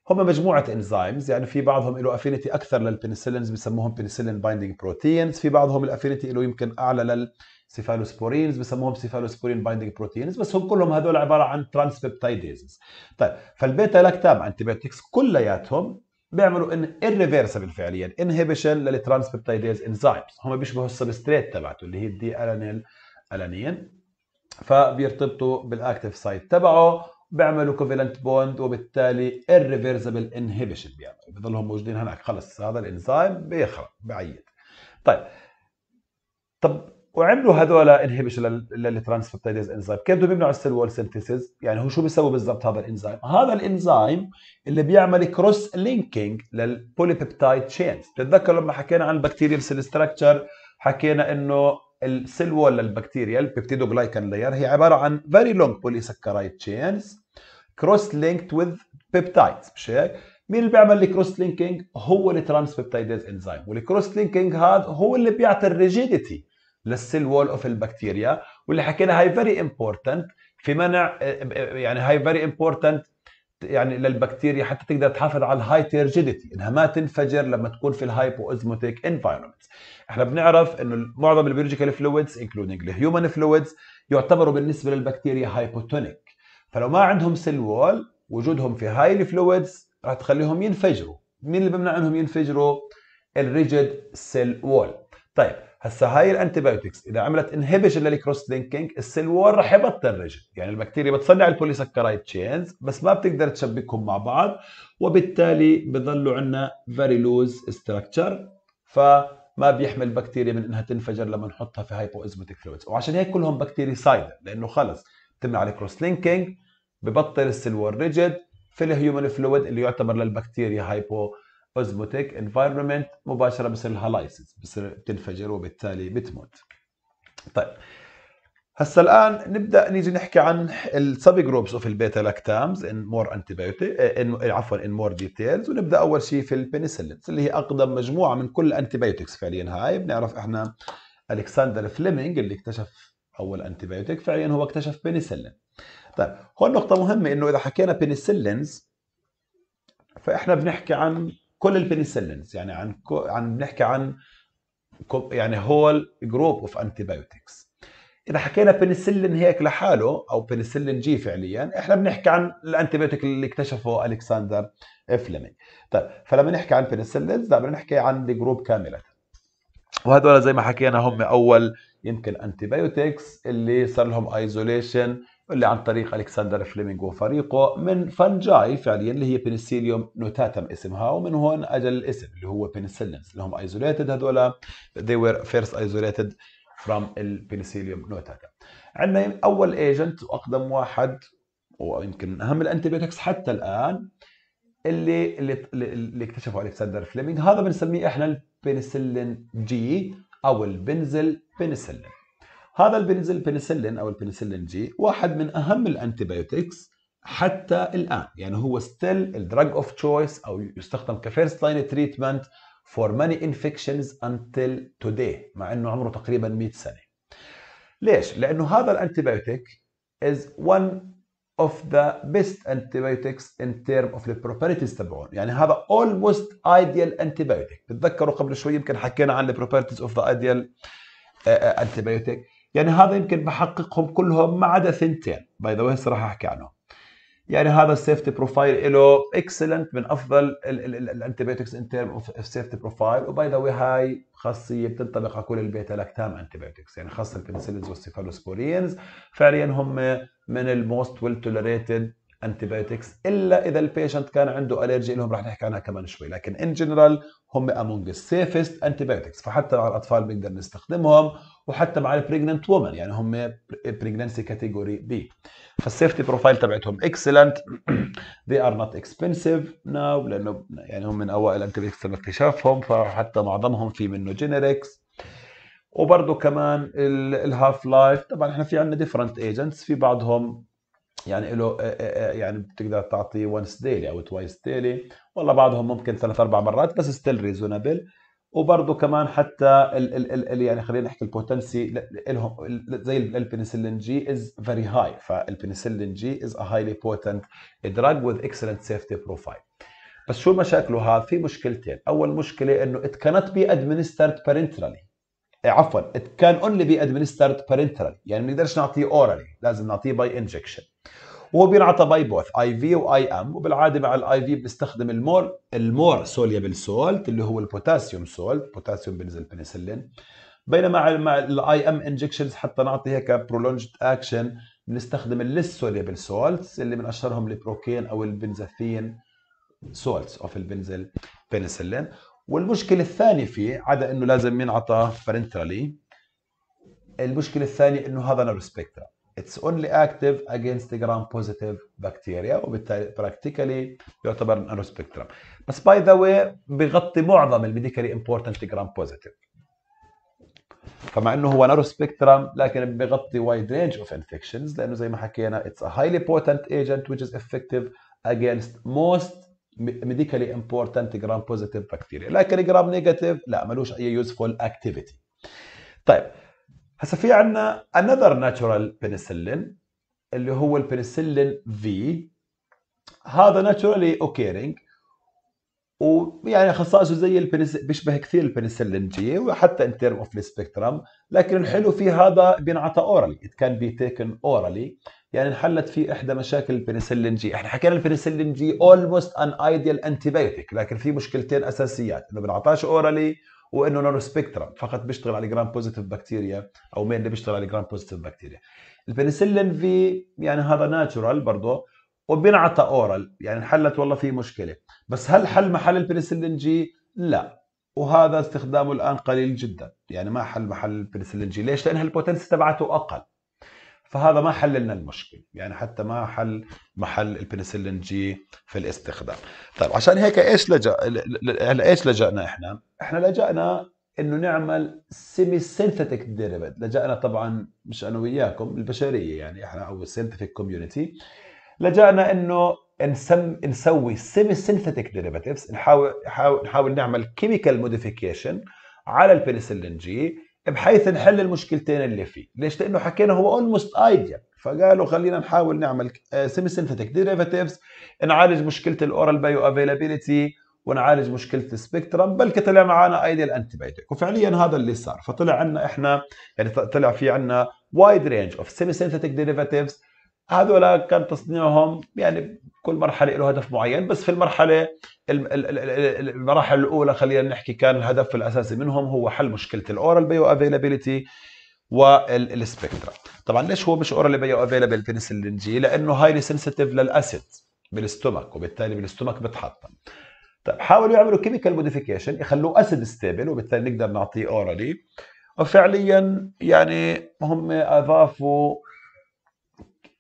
هم مجموعة انزيمز يعني في بعضهم له افينيتي اكثر للبنسلينز بسموهم بنسلين بايندينج بروتينز في بعضهم الافينيتي له يمكن اعلى لل سيفالوسبورينز بسموهم سيفالوسبورين بايندينج بروتينز بس هم كلهم هذول عباره عن ترانسبيبتايديزز طيب فالبيتا لاكتام انتيبيوتكس كلياتهم بيعملوا ان irreversible فعليا انهبيشن للترانسبيبتايديز انزيمز هم بيشبهوا السبستريت تبعته اللي هي الدي الانيل الانين فبيرتبطوا بالاكتف سايت تبعه بيعملوا كوفيلنت بوند وبالتالي irreversible انهبيشن بيعملوا بضلهم موجودين هناك خلص هذا الانزيم بيخرب بعيد طيب طب وعملوا هذول انهبيشن للترانسبيبتايدز انزيم كيف بدهم يمنعوا السيل وول سينثيسيس يعني هو شو بيسوي بالضبط هذا الانزيم هذا الانزيم اللي بيعمل كروس لينكينج للبوليبيبتايد تشينز بتتذكر لما حكينا عن البكتيريال سيل ستراكشر حكينا انه السيل وول للبكتيريا جلايكان لاير هي عباره عن فيري لونج بوليسكرايد تشينز كروس لينكد وذ بيبتايدز مش هيك مين اللي بيعمل الكروس لينكينج هو الترانسبيبتايدز انزيم والكروس لينكينج هذا هو اللي بيعطي الريجيديتي للسيل وول اوف البكتيريا واللي حكينا هاي فيري امبورتنت في منع يعني هاي فيري امبورتنت يعني للبكتيريا حتى تقدر تحافظ على الهاي تيرجيديتي انها ما تنفجر لما تكون في الهايبو اوزموتيك انفايرمنت احنا بنعرف انه معظم البيولوجيكال فلويدز انكلودنج الهيومن فلويدز يعتبروا بالنسبه للبكتيريا هايبوتونيك فلو ما عندهم سيل وول وجودهم في هاي الفلويدز راح تخليهم ينفجروا مين اللي بمنع انهم ينفجروا الريجيد سيل وول طيب هسا هاي الانتبايوتكس اذا عملت انهبيشن للكروس لينكينج السيل وول رح يبطل رجع يعني البكتيريا بتصنع البوليسكرايد تشينز بس ما بتقدر تشبكهم مع بعض وبالتالي بضلوا عندنا فيري لوز ستراكشر فما بيحمل البكتيريا من انها تنفجر لما نحطها في هايبو ازموتيك فلويدز وعشان هيك كلهم بكتيريا سايد لانه خلص بتمنع الكروس لينكينج ببطل السيل وول ريجد في الهيومن فلويد اللي يعتبر للبكتيريا هايبو اوزموتيك انفايرمنت مباشره بصير لها لايسنس بصير بتنفجر وبالتالي بتموت طيب هسا الان نبدا نيجي نحكي عن السب جروبس اوف البيتا لاكتامز ان مور انتيبيوتيك عفوا ان مور ديتيلز ونبدا اول شيء في البنسلينز اللي هي اقدم مجموعه من كل الانتيبيوتكس فعليا هاي بنعرف احنا الكسندر فليمنج اللي اكتشف اول انتيبيوتيك فعليا هو اكتشف بنسلين طيب هون نقطه مهمه انه اذا حكينا بنسلينز فاحنا بنحكي عن كل البنسلينز يعني عن كو... عن بنحكي عن يعني هول جروب اوف انتي بايوتكس اذا حكينا بنسلين هيك لحاله او بنسلين جي فعليا احنا بنحكي عن الانتيبيوتيك اللي اكتشفه الكسندر فليمنج طيب فلما نحكي عن بنسلينز بدنا نحكي عن الجروب كامله وهذول زي ما حكينا هم اول يمكن انتيبيوتكس اللي صار لهم ايزوليشن اللي عن طريق الكسندر فليمنج وفريقه من فنجاي فعليا اللي هي بنسيليوم نوتاتم اسمها ومن هون اجى الاسم اللي هو بنسيلينز اللي هم ايزوليتد هذول they were first isolated from البنسيليوم نوتاتم عندنا اول ايجنت واقدم واحد ويمكن من اهم الانتيبيوتكس حتى الان اللي اللي, اللي اكتشفه الكسندر فليمنج هذا بنسميه احنا البنسلين جي او البنزل بنسلين هذا البنزل بنسلين او البنسلين جي واحد من اهم الانتيبيوتكس حتى الان يعني هو ستيل الدراج اوف تشويس او يستخدم كفيرست لاين تريتمنت فور ماني انفكشنز انتل توداي مع انه عمره تقريبا 100 سنه ليش لانه هذا الانتيبيوتيك از وان of the best antibiotics in term of the properties تبعون يعني هذا almost ideal antibiotic بتذكروا قبل شوي يمكن حكينا عن the properties of the ideal uh, antibiotic يعني هذا يمكن بحققهم كلهم ما عدا ثنتين باي ذا هسه راح احكي عنهم يعني هذا السيفتي بروفايل له اكسلنت من افضل الانتبيوتكس ان تيرم اوف سيفتي بروفايل وباي ذا وي هاي خاصيه بتنطبق على كل البيتا لاكتام انتبيوتكس يعني خاصه البنسلينز والسيفالوسبورينز فعليا هم من الموست ويل توليريتد انتيبيوتكس الا اذا البيشنت كان عنده الرجي لهم رح نحكي عنها كمان شوي لكن ان جنرال هم امونج السيفست انتيبيوتكس فحتى مع الاطفال بنقدر نستخدمهم وحتى مع البريجننت وومن يعني هم بريجننسي كاتيجوري بي فالسيفتي بروفايل تبعتهم اكسلنت <clears throat> they are not expensive now لانه يعني هم من اوائل انتبيوتكس تم اكتشافهم فحتى معظمهم في منه جينيركس وبرضه كمان الهاف لايف طبعا احنا في عندنا ديفرنت ايجنتس في بعضهم يعني له آه، آه، آه، يعني بتقدر تعطيه وانس ديلي او توايس ديلي والله بعضهم ممكن ثلاث اربع مرات بس ستيل ريزونبل وبرضه كمان حتى الـ الـ الـ الـ يعني خلينا نحكي البوتنسي لهم زي البنسلين جي از فيري هاي فالبنسلين جي از ا هايلي بوتنت دراج وذ اكسلنت سيفتي بروفايل بس شو مشاكله هذا في مشكلتين اول مشكله انه ات كانت بي ادمنسترد بارنترالي عفوا ات كان اونلي بي ادمنسترد بارنترالي يعني ما بنقدرش نعطيه اورالي لازم نعطيه باي انجكشن هو بينعطى باي بوث اي في واي ام وبالعاده مع الاي في بنستخدم المور المور سوليبل سولت اللي هو البوتاسيوم سولت بوتاسيوم بنزل بنسلين بينما مع الاي ام انجكشنز حتى نعطي هيك برولونجد اكشن بنستخدم الليس سوليبل سولتس اللي من اشهرهم البروكين او البنزاثين سولتس اوف البنزل بنسلين والمشكله الثانيه فيه عدا انه لازم ينعطى بارنترالي المشكله الثانيه انه هذا نيرفس سبيكترا it's only active against the gram positive bacteria وبالتالي practically يعتبر نانو سبكترم بس باي ذا واي بغطي معظم الميديكالي امبورتنت جرام بوزيتيف فمع انه هو نانو سبكترم لكن بغطي وايد رينج اوف انفكشنز لانه زي ما حكينا اتس ا هايلي بوتنت ايجنت which is effective against most medically important gram positive bacteria لكن جرام نيجاتيف لا ملوش اي يوزفول اكتيفيتي طيب هسه في عندنا another natural penicillin اللي هو البنسلين في هذا ناتشورالي اوكيرنج ويعني خصائصه زي البنس بيشبه كثير البنسلين جي وحتى ان تيرم اوف السبيكترم لكن الحلو في هذا بينعطى اورالي ات كان بي تيكن اورالي يعني انحلت في احدى مشاكل البنسلين جي احنا حكينا البنسلين جي اولموست ان ايديال انتي لكن في مشكلتين اساسيات انه بنعطاش اورالي وانه نانو سبكترا فقط بيشتغل على جرام بوزيتيف بكتيريا او مين اللي بيشتغل على جرام بوزيتيف بكتيريا البنسلين في يعني هذا ناتشورال برضه وبينعطى اورال يعني انحلت والله في مشكله بس هل حل محل البنسلين جي لا وهذا استخدامه الان قليل جدا يعني ما حل محل البنسلين جي ليش لان البوتنس تبعته اقل فهذا ما حل لنا المشكله يعني حتى ما حل محل البنسلين جي في الاستخدام طيب عشان هيك ايش لجأ ايش لجأنا احنا احنا لجأنا انه نعمل سيمي سينثيتك ديريفيت لجأنا طبعا مش انا وياكم البشريه يعني احنا او السينثيتك كوميونتي لجأنا انه نسم نسوي سيمي سينثيتك ديريفيتيفز نحاول نحاول نعمل كيميكال موديفيكيشن على البنسلين جي بحيث نحل المشكلتين اللي فيه ليش لانه حكينا هو اولموست ايديا فقالوا خلينا نحاول نعمل سيمي سينثيتك ديريفاتيفز نعالج مشكله الاورال بايو افيلابيلتي ونعالج مشكله السبكترم بلكي طلع معنا ايديال انتبايتك وفعليا هذا اللي صار فطلع عنا احنا يعني طلع في عنا وايد رينج اوف سيمي سينثيتك ديريفاتيفز هذولا كان تصنيعهم يعني كل مرحله له هدف معين بس في المرحله المراحل الاولى خلينا نحكي كان الهدف الاساسي منهم هو حل مشكله الاورال بيو افيلابيلتي والسبكترا طبعا ليش هو مش اورال بيو افيلابيلتي بنسلينجي لانه هايلي سنسيتيف للاسيد بالستومك وبالتالي بالستومك بتحطم طيب حاولوا يعملوا كيميكال موديفيكيشن يخلوه اسيد ستيبل وبالتالي نقدر نعطيه اورالي وفعليا يعني هم اضافوا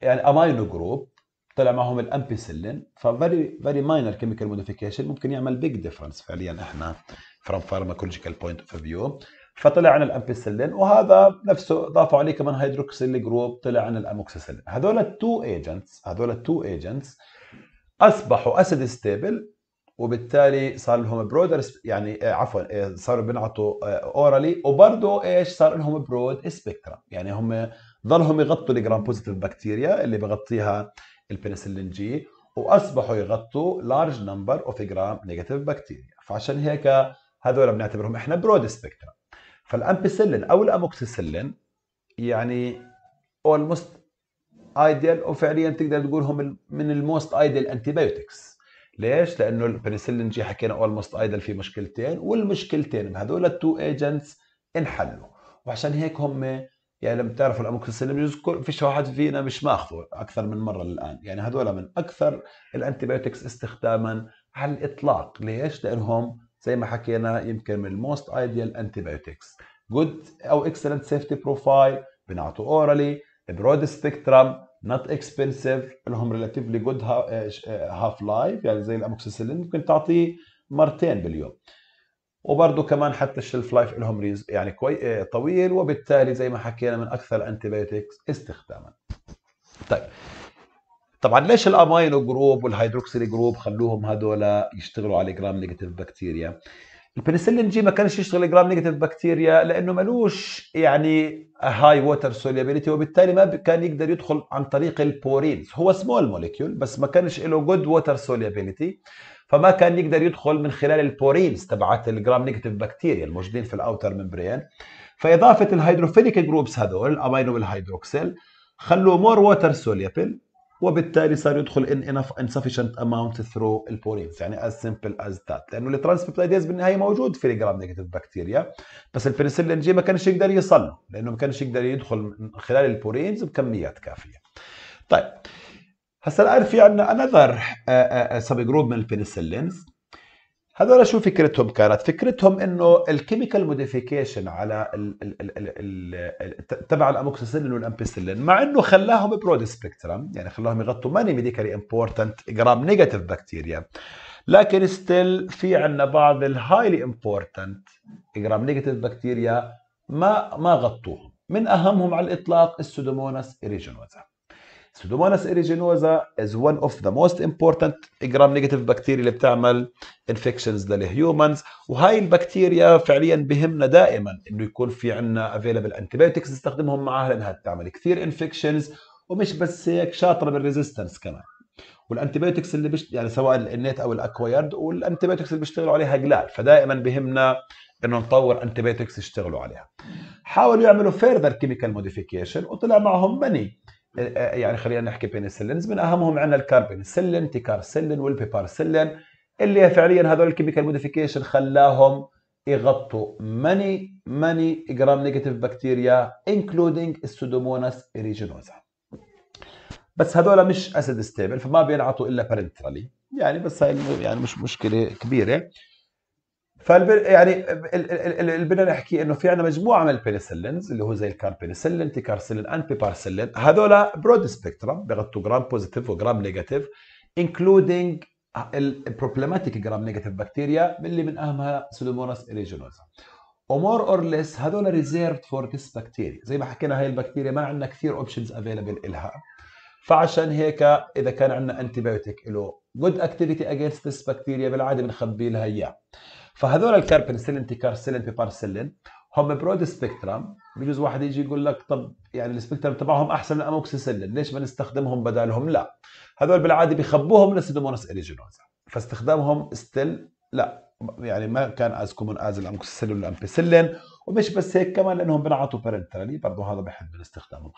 يعني امينو جروب طلع معهم الامبيسلين ففيري فيري ماينر كيميكال موديفيكيشن ممكن يعمل بيج ديفرنس فعليا احنا فروم فارماكولوجيكال بوينت اوف فيو فطلع عن الامبيسلين وهذا نفسه ضافوا عليه كمان هيدروكسيل جروب طلع عن الاموكسيسلين هذول التو ايجنتس هذول التو ايجنتس اصبحوا اسيد ستيبل وبالتالي صار لهم برودر يعني آه، عفوا آه، صاروا بينعطوا اورالي آه، وبرضه ايش صار لهم برود سبيكترا يعني هم ظلهم يغطوا الجرام بوزيتيف بكتيريا اللي بغطيها البنسلين جي واصبحوا يغطوا لارج نمبر اوف جرام نيجاتيف بكتيريا فعشان هيك هذول بنعتبرهم احنا برود سبيكترا فالامبيسلين او الاموكسيسلين يعني اولموست ايديال وفعليا تقدر تقولهم من الموست ايديال انتي بايوتكس ليش؟ لانه البنسلين جي حكينا اولموست ايدل في مشكلتين والمشكلتين بهذول التو ايجنتس انحلوا وعشان هيك هم يعني لما تعرفوا الاموكسيسيلين بجوز فيش واحد فينا مش ماخذه اكثر من مره للان يعني هذول من اكثر الانتيبيوتكس استخداما على الاطلاق ليش لانهم زي ما حكينا يمكن من الموست ايديال انتيبيوتكس جود او اكسلنت سيفتي بروفايل بنعطوا اورالي برود سبيكترم نوت اكسبنسيف لهم ريلاتيفلي جود هاف لايف يعني زي الاموكسيسيلين ممكن تعطيه مرتين باليوم وبرضه كمان حتى الشلف لايف لهم ريز يعني كوي آه، طويل وبالتالي زي ما حكينا من اكثر الانتيبيوتكس استخداما طيب طبعا ليش الامينو جروب والهيدروكسيل جروب خلوهم هذول يشتغلوا على جرام نيجاتيف بكتيريا البنسلين جي ما كانش يشتغل جرام نيجاتيف بكتيريا لانه ملوش يعني هاي ووتر سوليبيليتي وبالتالي ما كان يقدر يدخل عن طريق البورينز هو سمول موليكيول بس ما كانش له جود ووتر سوليبيليتي فما كان يقدر يدخل من خلال البورينز تبعت الجرام نيجاتيف بكتيريا الموجودين في الاوتر ممبرين فاضافه الهيدروفيليك جروبس هذول الامينو والهيدروكسيل خلوه مور ووتر سوليبل وبالتالي صار يدخل ان enough insufficient اماونت ثرو البورينز يعني از سمبل از ذات لانه الترانسبيبتايديز بالنهايه موجود في الجرام نيجاتيف بكتيريا بس البنسلين جي ما كانش يقدر يصل لانه ما كانش يقدر يدخل من خلال البورينز بكميات كافيه. طيب هسا الان في عندنا انذر سب جروب من البنسلينز هذول شو فكرتهم كانت؟ فكرتهم انه الكيميكال موديفيكيشن على تبع الاموكسيسيلين والامبيسيلين مع انه خلاهم برود سبيكترم يعني خلاهم يغطوا ماني ميديكالي امبورتنت جرام نيجاتيف بكتيريا لكن ستيل في عندنا بعض الهايلي امبورتنت جرام نيجاتيف بكتيريا ما ما غطوهم من اهمهم على الاطلاق السودوموناس اريجينوزا Pseudomonas aeruginosa is one of the most important جرام نيجاتيف بكتيريا اللي بتعمل انفكشنز للهيومنز وهاي البكتيريا فعليا بهمنا دائما انه يكون في عندنا افيلبل انتيبيوتكس نستخدمهم معها لانها بتعمل كثير انفكشنز ومش بس هيك شاطره بالريزيستنس كمان والانتيبيوتكس اللي بيشت... يعني سواء النيت او الاكوايرد والانتيبيوتكس اللي بيشتغلوا عليها قلال فدائما بهمنا انه نطور انتيبيوتكس يشتغلوا عليها حاولوا يعملوا فيرذر كيميكال موديفيكيشن وطلع معهم ماني يعني خلينا نحكي بينسلينز من اهمهم عندنا الكاربينسلين تيكارسلين والبيبارسلين اللي فعليا هذول الكيميكال موديفيكيشن خلاهم يغطوا ماني ماني جرام نيجاتيف بكتيريا انكلودينج السودوموناس اريجينوزا بس هذول مش اسيد ستيبل فما بينعطوا الا بارنترالي يعني بس هاي يعني مش مشكله كبيره فالب... يعني اللي بدنا نحكي انه في عندنا مجموعه من البنسلينز اللي هو زي الكاربنسلين تيكارسلين انبيبارسلين هذول برود سبيكترم بيغطوا جرام بوزيتيف وجرام نيجاتيف انكلودينج البروبلماتيك جرام نيجاتيف بكتيريا اللي من اهمها سودوموناس اريجينوزا ومور اور ليس هذول ريزيرفد فور ذيس بكتيريا زي ما حكينا هاي البكتيريا ما عندنا كثير اوبشنز افيلبل الها فعشان هيك اذا كان عندنا انتي بايوتيك له جود اكتيفيتي اجينست ذيس بكتيريا بالعاده بنخبي لها اياه فهذول الكاربنسلين تيكارسلين سيلين هم برود سبيكترم بجوز واحد يجي يقول لك طب يعني السبيكترم تبعهم احسن من الاموكسيسيلين ليش ما نستخدمهم بدالهم لا هذول بالعاده بخبوهم السيدومونس اريجينوزا فاستخدامهم ستيل لا يعني ما كان از كومون از الاموكسيسيلين والامبيسيلين ومش بس هيك كمان لانهم بنعطوا بارنترالي برضه هذا بحب نستخدمه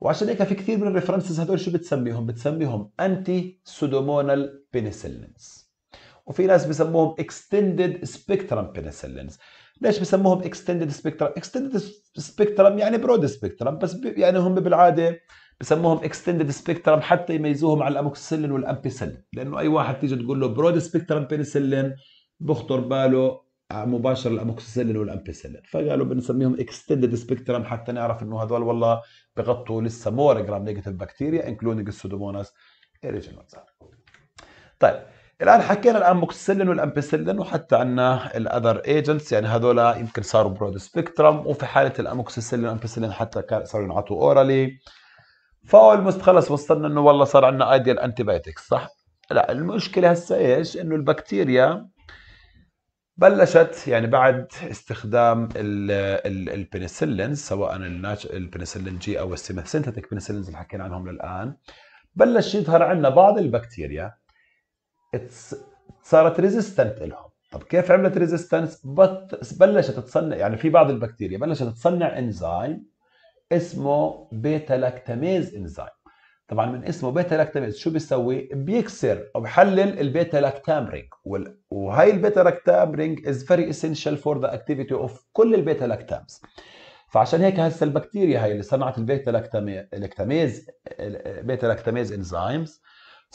وعشان هيك في كثير من الريفرنسز هذول شو بتسميهم؟ بتسميهم انتي سودومونال بينيسيلينز وفي ناس بيسموهم اكستندد سبيكترم بنسلينز ليش بسموهم اكستندد سبيكترم اكستندد سبيكترم يعني برود سبيكترم بس يعني هم بالعاده بسموهم اكستندد سبيكترم حتى يميزوهم على الاموكسيسيلين والامبيسيلين لانه اي واحد تيجي تقول له برود سبيكترم بنسلين بخطر باله مباشره الاموكسيسيلين والامبيسيلين فقالوا بنسميهم اكستندد سبيكترم حتى نعرف انه هذول والله بغطوا لسه مور جرام نيجاتيف بكتيريا انكلودنج السودوموناس ايريجينوزا طيب الان حكينا الاموكسيلين والامبسيلين وحتى عندنا الاذر ايجنتس يعني هذول يمكن صاروا برود سبيكترم وفي حاله الاموكسيسيلين والامبسيلين حتى صاروا ينعطوا اورالي فاول خلص وصلنا انه والله صار عندنا ايديال انتيبايتكس صح؟ لا المشكله هسه ايش؟ انه البكتيريا بلشت يعني بعد استخدام البنسلين سواء البنسلين جي او السينثيتك بنسلينز اللي حكينا عنهم للان بلش يظهر عندنا بعض البكتيريا صارت ريزيستنت لهم طب كيف عملت ريزيستنس بط... بلشت تصنع يعني في بعض البكتيريا بلشت تصنع انزيم اسمه بيتا لاكتاميز انزيم طبعا من اسمه بيتا لاكتاميز شو بيسوي بيكسر او بحلل البيتا لاكتام رينج وال... وهي البيتا لاكتام رينج از فيري اسينشال فور ذا اكتيفيتي اوف كل البيتا لاكتامز فعشان هيك هسه البكتيريا هي اللي صنعت البيتا لاكتاميز بيتا لاكتاميز انزيمز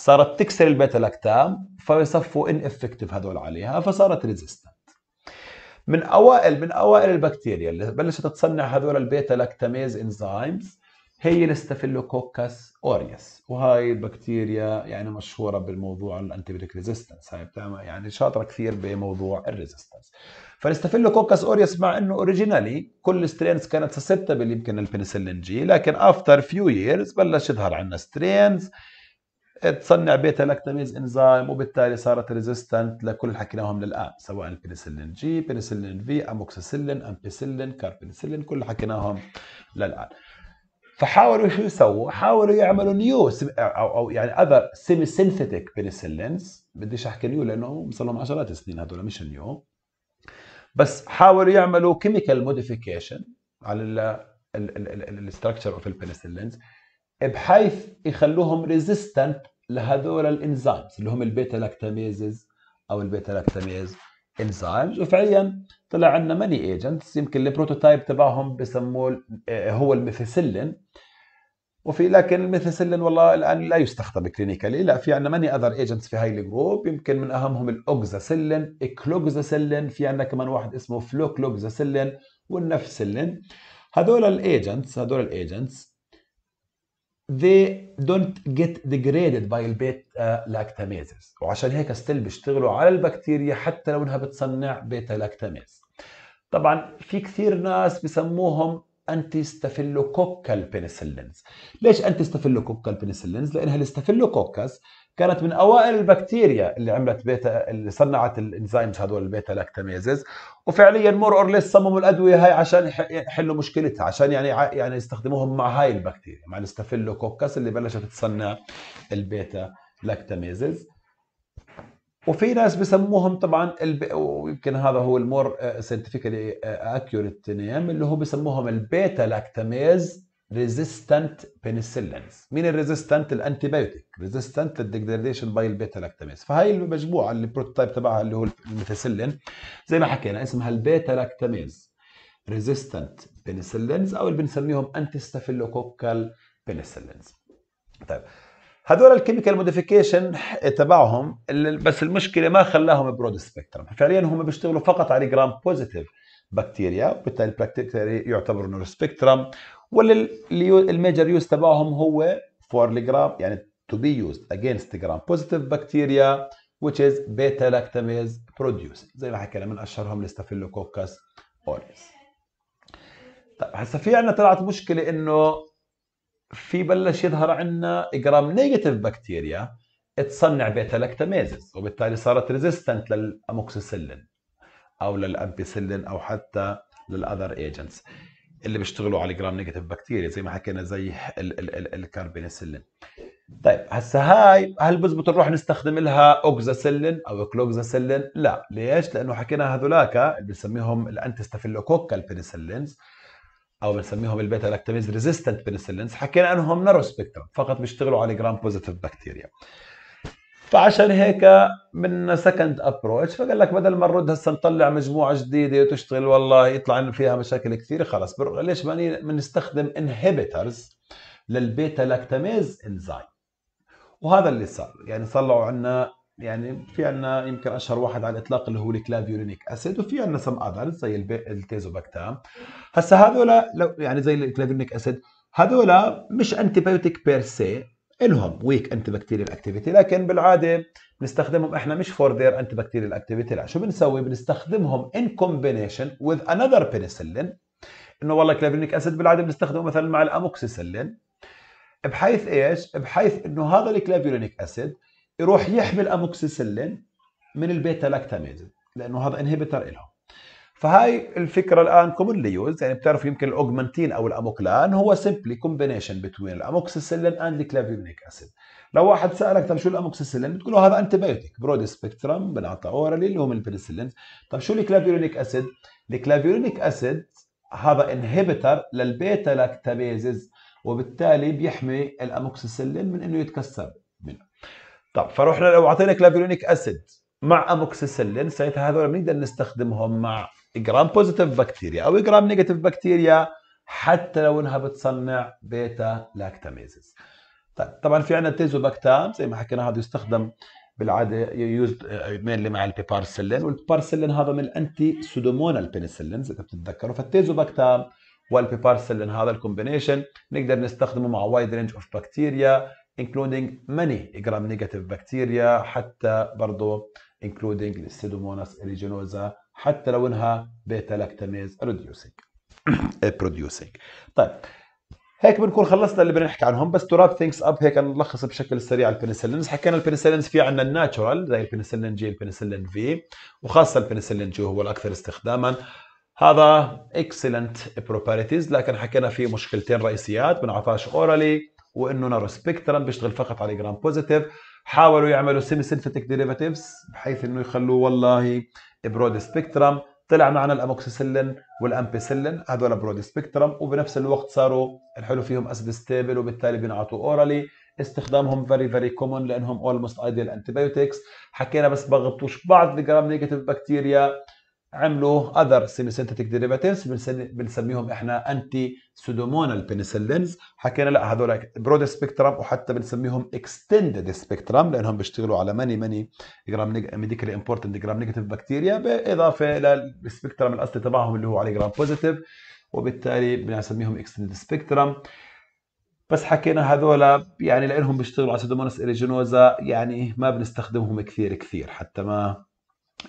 صارت تكسر البيتا لاكتام فصفوا ان افكتيف هذول عليها فصارت ريزيستنت من اوائل من اوائل البكتيريا اللي بلشت تصنع هذول البيتا لاكتاميز انزيمز هي الاستافيلوكوكاس اوريس وهاي البكتيريا يعني مشهوره بالموضوع الانتيبيوتيك ريزيستنس هاي بتعمل يعني شاطره كثير بموضوع الريزيستنس فالاستافيلوكوكاس اوريس مع انه اوريجينالي كل سترينز كانت سسبتبل يمكن للبنسلين جي لكن افتر فيو ييرز بلش يظهر عندنا سترينز تصنع بيتا لاكتاميز انزيم وبالتالي صارت ريزيستنت لكل اللي حكيناهم للان سواء البنسلين جي بنسلين في اموكسيسيلين امبيسيلين كاربنسيلين كل اللي حكيناهم للان فحاولوا شو يسووا؟ حاولوا يعملوا نيو او او يعني اذر سيمي سينثيتيك بنسلينز بديش احكي نيو لانه صار لهم عشرات السنين هذول مش نيو بس حاولوا يعملوا كيميكال موديفيكيشن على الستركتشر اوف البنسلينز بحيث يخلوهم ريزيستنت لهذول الانزيمز اللي هم البيتا لاكتاميزز او البيتا لاكتاميز انزيمز وفعليا طلع عندنا ماني ايجنتس يمكن البروتوتايب تبعهم بسموه آه، هو الميثيسيلين وفي لكن الميثيسيلين والله الان لا يستخدم كلينيكالي لا في عندنا ماني اذر ايجنتس في هاي الجروب يمكن من اهمهم الاوكزاسيلين الكلوكزاسيلين في عندنا كمان واحد اسمه فلوكلوكزاسيلين والنفسلين هذول الايجنتس هذول الايجنتس they don't get degraded by البيت لاكتاميزز uh, وعشان هيك ستيل بيشتغلوا على البكتيريا حتى لو انها بتصنع بيتا لاكتاميز طبعا في كثير ناس بسموهم انتي ستافيلوكوكال بنسلينز ليش انتي ستافيلوكوكال بنسلينز لانها الستافيلوكوكس كانت من اوائل البكتيريا اللي عملت بيتا اللي صنعت الانزيمز هذول البيتا لاكتاميزز وفعليا مور اور ليس صمموا الادويه هاي عشان يحلوا مشكلتها عشان يعني يعني يستخدموهم مع هاي البكتيريا مع الاستافيلوكوكس اللي بلشت تصنع البيتا لاكتاميزز وفي ناس بسموهم طبعا الب... ويمكن هذا هو المور ساينتفيكلي اكيوريت نيم اللي هو بسموهم البيتا لاكتاميز ريزيستنت بنسلينز مين الريزيستنت الانتي بايوتيك ريزيستنت للديجريديشن باي البيتا لاكتاميز فهي المجموعه اللي البروتوتايب تبعها اللي هو الميثاسيلين زي ما حكينا اسمها البيتا لاكتاميز ريزيستنت بنسلينز او اللي بنسميهم انتي ستافيلوكوكال بنسلينز طيب هذول الكيميكال موديفيكيشن تبعهم بس المشكله ما خلاهم برود سبيكترم فعليا هم بيشتغلوا فقط على جرام بوزيتيف بكتيريا وبالتالي يعتبروا يعتبر نور سبيكترم والميجر الميجر يوز تبعهم هو فور الجرام يعني to be used against gram positive bacteria which is beta lactamase produced زي ما حكينا من اشهرهم الاستافيلوكوكس اوريس طيب هسه في عندنا طلعت مشكله انه في بلش يظهر عندنا جرام نيجاتيف بكتيريا تصنع بيتا لاكتاميز وبالتالي صارت ريزيستنت للاموكسيسيلين او للامبيسيلين او حتى للاذر ايجنتس اللي بيشتغلوا على الجرام نيجاتيف بكتيريا زي ما حكينا زي الكاربينسلين طيب هسه هاي هل بزبط نروح نستخدم لها اوكزاسيلين او كلوكزاسيلين؟ لا، ليش؟ لانه حكينا هذولاك اللي بنسميهم الانتي بنسلينز او بنسميهم البيتا لاكتاميز ريزيستنت بنسلينز، حكينا انهم نارو سبيكترم فقط بيشتغلوا على جرام بوزيتيف بكتيريا. فعشان هيك من سكند ابروتش فقال لك بدل ما نرد هسه نطلع مجموعه جديده وتشتغل والله يطلع فيها مشاكل كثيره خلص بر... ليش ما بنستخدم انهبيترز للبيتا لاكتاميز انزايم وهذا اللي صار يعني طلعوا عندنا يعني في عندنا يمكن اشهر واحد على الاطلاق اللي هو الكلافيولينيك اسيد وفي عندنا سم اذرز زي التيزوباكتام هسه هذول يعني زي الكلافيولينيك اسيد هذول مش انتي بايوتيك بير سي الهم ويك انتي بكتيريال اكتيفيتي لكن بالعاده بنستخدمهم احنا مش فور ذير انتي بكتيريال اكتيفيتي لا شو بنسوي بنستخدمهم ان كومبينيشن وذ انذر بنسلين انه والله كلافينيك اسيد بالعاده بنستخدمه مثلا مع الاموكسيسلين بحيث ايش بحيث انه هذا الكلافيولينيك اسيد يروح يحمي الاموكسيسلين من البيتا لاكتاميز لانه هذا انهبيتر لهم فهاي الفكره الان كومنلي يوز يعني بتعرف يمكن الاوجمانتين او الاموكلان هو سيمبلي كومبينيشن بتوين الاموكسيسيلين اند كلافيمينيك اسيد لو واحد سالك طب شو الاموكسيسيلين بتقول له هذا انتي بايوتيك برود سبيكترم بنعطى اورالي اللي هو من البنسلين طب شو الكلافيرونيك اسيد الكلافيرونيك اسيد هذا انهبيتر للبيتا لاكتابيزز وبالتالي بيحمي الاموكسيسيلين من انه يتكسر منه طب فروحنا لو اعطينا كلافيرونيك اسيد مع اموكسيسيلين ساعتها هذول بنقدر نستخدمهم مع جرام بوزيتيف بكتيريا او جرام نيجاتيف بكتيريا حتى لو انها بتصنع بيتا لاكتاميزز طيب طبعا في عندنا تيزوباكتام زي ما حكينا هذا يستخدم بالعاده يوزد مينلي مع البيبارسلين والبارسلين هذا من الانتي سودومونال بنسلينز اذا بتتذكروا فالتيزوباكتام والبيبارسلين هذا الكومبينيشن نقدر نستخدمه مع وايد رينج اوف بكتيريا including many gram negative bacteria حتى برضه including السيدوموناس اريجينوزا حتى لو انها بيتا لاكتاميز ريديوسينج بروديوسينج <coughs> إيه، طيب هيك بنكون خلصنا اللي بدنا نحكي عنهم بس تراب ثينكس اب هيك نلخص بشكل سريع البنسلينز حكينا البنسلينز في عندنا الناتشورال زي البنسلين جي البنسلين في وخاصه البنسلين جي هو الاكثر استخداما هذا اكسلنت بروباريتيز لكن حكينا في مشكلتين رئيسيات بنعطاش اورالي وانه نارو سبيكترم بيشتغل فقط على جرام بوزيتيف حاولوا يعملوا سيمي سينثيتك ديريفاتيفز بحيث انه يخلوه والله برود سبيكترم طلع معنا الاموكسيسيلين والامبيسيلين هذول برود سبيكترم وبنفس الوقت صاروا الحلو فيهم اسيد ستيبل وبالتالي بينعطوا اورالي استخدامهم فيري فيري كومون لانهم اولموست ايديال انتي حكينا بس بغطوش بعض الجرام نيجاتيف بكتيريا عملوا اذر سيميسينثيتك ديريفاتيفز بنسميهم احنا انتي سودومونال بنسلينز حكينا لا هذول برود سبيكترم وحتى بنسميهم اكستندد سبيكترم لانهم بيشتغلوا على ماني ماني جرام ميديكالي امبورتنت جرام نيجاتيف بكتيريا بالاضافه للسبيكترم الاصلي تبعهم اللي هو على جرام بوزيتيف وبالتالي بنسميهم اكستندد سبيكترم بس حكينا هذول يعني لانهم بيشتغلوا على سودومونس اريجينوزا يعني ما بنستخدمهم كثير كثير حتى ما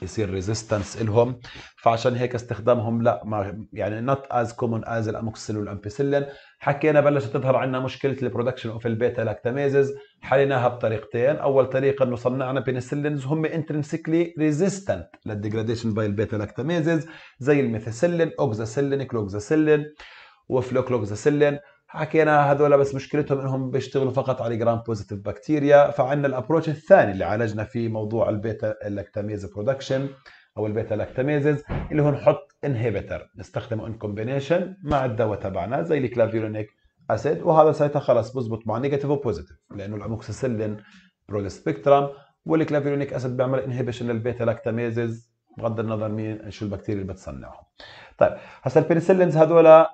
يصير ريزيستنس الهم فعشان هيك استخدامهم لا ما يعني نوت از كومون از الاموكسيل والامبيسيلين حكينا بلشت تظهر عندنا مشكله البرودكشن اوف البيتا لاكتاميزز حليناها بطريقتين اول طريقه انه صنعنا بنسلينز هم انترنسيكلي ريزيستنت للديجراديشن باي البيتا لاكتاميزز زي الميثيسيلين اوكزاسيلين كلوكزاسيلين وفلوكلوكزاسيلين حكينا هذول بس مشكلتهم انهم بيشتغلوا فقط على جرام بوزيتيف بكتيريا فعندنا الابروتش الثاني اللي عالجنا فيه موضوع البيتا لاكتاميز برودكشن او البيتا لاكتاميزز اللي هو نحط انهبيتر نستخدمه ان كومبينيشن مع الدواء تبعنا زي الكلافيرونيك اسيد وهذا ساعتها خلص بزبط مع نيجاتيف وبوزيتيف لانه الاموكسيسيلين برود سبيكترام والكلافيرونيك اسيد بيعمل انهبيشن للبيتا لاكتاميزز بغض النظر مين شو البكتيريا اللي بتصنعهم طيب هسا البنسلينز هذول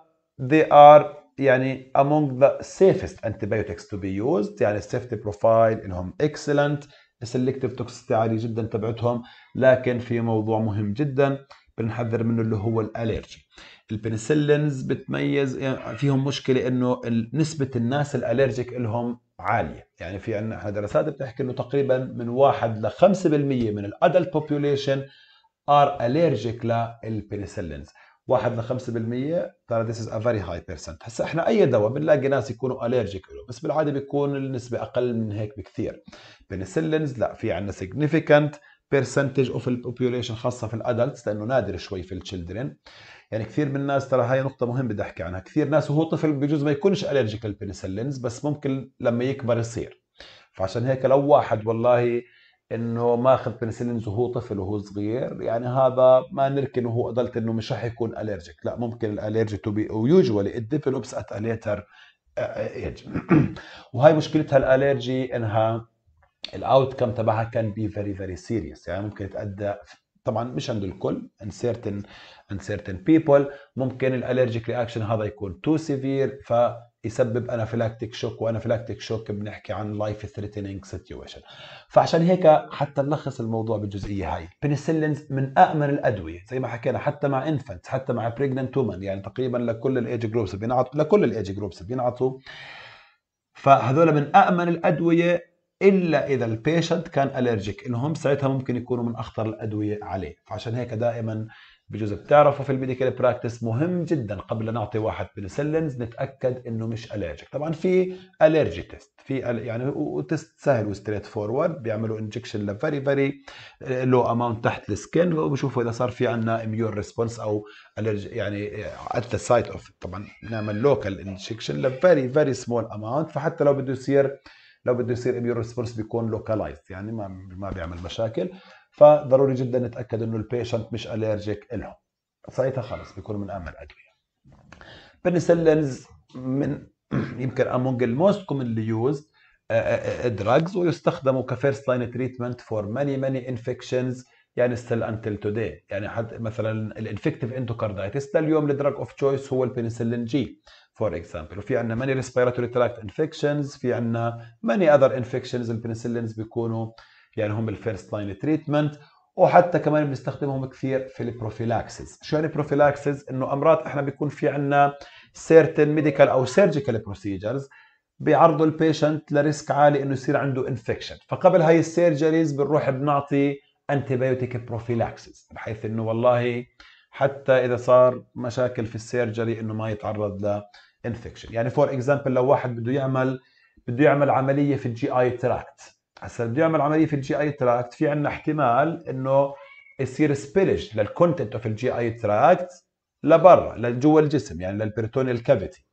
they are يعني among the safest antibiotics to be used يعني السيفتي بروفايل إلهم excellent selective توكسيتي عالي جدا تبعتهم لكن في موضوع مهم جدا بنحذر منه اللي هو الالرجي البنسلينز بتميز يعني فيهم مشكله انه نسبه الناس الالرجيك لهم عاليه يعني في عندنا دراسات بتحكي انه تقريبا من 1 ل 5% من الادلت بوبوليشن ار اليرجيك للبنسلينز واحد ل 5% ترى this is a very high percent هسا احنا اي دواء بنلاقي ناس يكونوا الرجيك له بس بالعاده بيكون النسبه اقل من هيك بكثير بنسلنز لا في عندنا significant percentage اوف البوبيوليشن خاصه في الادلتس لانه نادر شوي في التشلدرن يعني كثير من الناس ترى هاي نقطه مهمه بدي احكي عنها كثير ناس وهو طفل بجوز ما يكونش الرجيك للبنسلنز بس ممكن لما يكبر يصير فعشان هيك لو واحد والله انه ماخذ بنسلينز وهو طفل وهو صغير يعني هذا ما نركن وهو أضلت انه مش راح يكون اليرجيك لا ممكن الاليرجي تو بي ويوجوالي ات ديفلوبس ات ليتر ايج وهي مشكلتها الالرجي انها الاوت كم تبعها كان بي فيري فيري سيريس يعني ممكن تأدى طبعا مش عند الكل ان سيرتن ان سيرتن بيبل ممكن الاليرجيك رياكشن هذا يكون تو سيفير ف يسبب انافلاكتيك شوك وانافلاكتيك شوك بنحكي عن لايف ثريتنينج سيتويشن فعشان هيك حتى نلخص الموضوع بالجزئيه هاي بنسلينز من امن الادويه زي ما حكينا حتى مع انفنت حتى مع بريجننت وومن يعني تقريبا لكل الايج جروبس بينعطوا لكل الايج جروبس بينعطوا فهذول من امن الادويه الا اذا البيشنت كان الرجيك انهم ساعتها ممكن يكونوا من اخطر الادويه عليه فعشان هيك دائما بجوز بتعرفوا في الميديكال براكتس مهم جدا قبل لا نعطي واحد بنسلينز نتاكد انه مش اليرجيك طبعا في اليرجي تيست في يعني وتست سهل وستريت فورورد بيعملوا انجكشن لفيري فيري لو آه، اماونت تحت السكن وبشوفوا اذا صار في عندنا اميون ريسبونس او يعني ات ذا سايت اوف طبعا نعمل لوكال انجكشن لفيري فيري سمول اماونت فحتى لو بده يصير لو بده يصير اميون ريسبونس بيكون لوكالايزد يعني ما ما بيعمل مشاكل فضروري جدا نتاكد انه البيشنت مش اليرجيك لهم ساعتها خلص بيكون من امن ادويه بنسلينز من يمكن امونج الموست commonly يوزد دراجز آه، آه، آه، ويستخدموا كفيرست لاين تريتمنت فور ماني ماني انفكشنز يعني ستيل انتل توداي يعني حد مثلا الانفكتيف انتوكاردايتس لليوم الدراج اوف تشويس هو البنسلين جي فور اكزامبل وفي عندنا ماني ريسبيراتوري تراكت انفكشنز في عندنا ماني اذر انفكشنز البنسلينز بيكونوا يعني هم الفيرست لاين تريتمنت وحتى كمان بنستخدمهم كثير في البروفيلاكسز شو يعني بروفيلاكسز انه امراض احنا بيكون في عندنا سيرتن ميديكال او سيرجيكال بروسيجرز بيعرضوا البيشنت لريسك عالي انه يصير عنده انفكشن فقبل هاي السيرجريز بنروح بنعطي انتي بايوتيك بروفيلاكسز بحيث انه والله حتى اذا صار مشاكل في السيرجري انه ما يتعرض لانفكشن يعني فور اكزامبل لو واحد بده يعمل بده يعمل عمليه في الجي اي تراكت هسا بده يعمل عمليه في الجي اي تراكت في عندنا احتمال انه يصير سبيلج للكونتنت اوف الجي اي تراكت لبرا لجوا الجسم يعني للبريتونيال كافيتي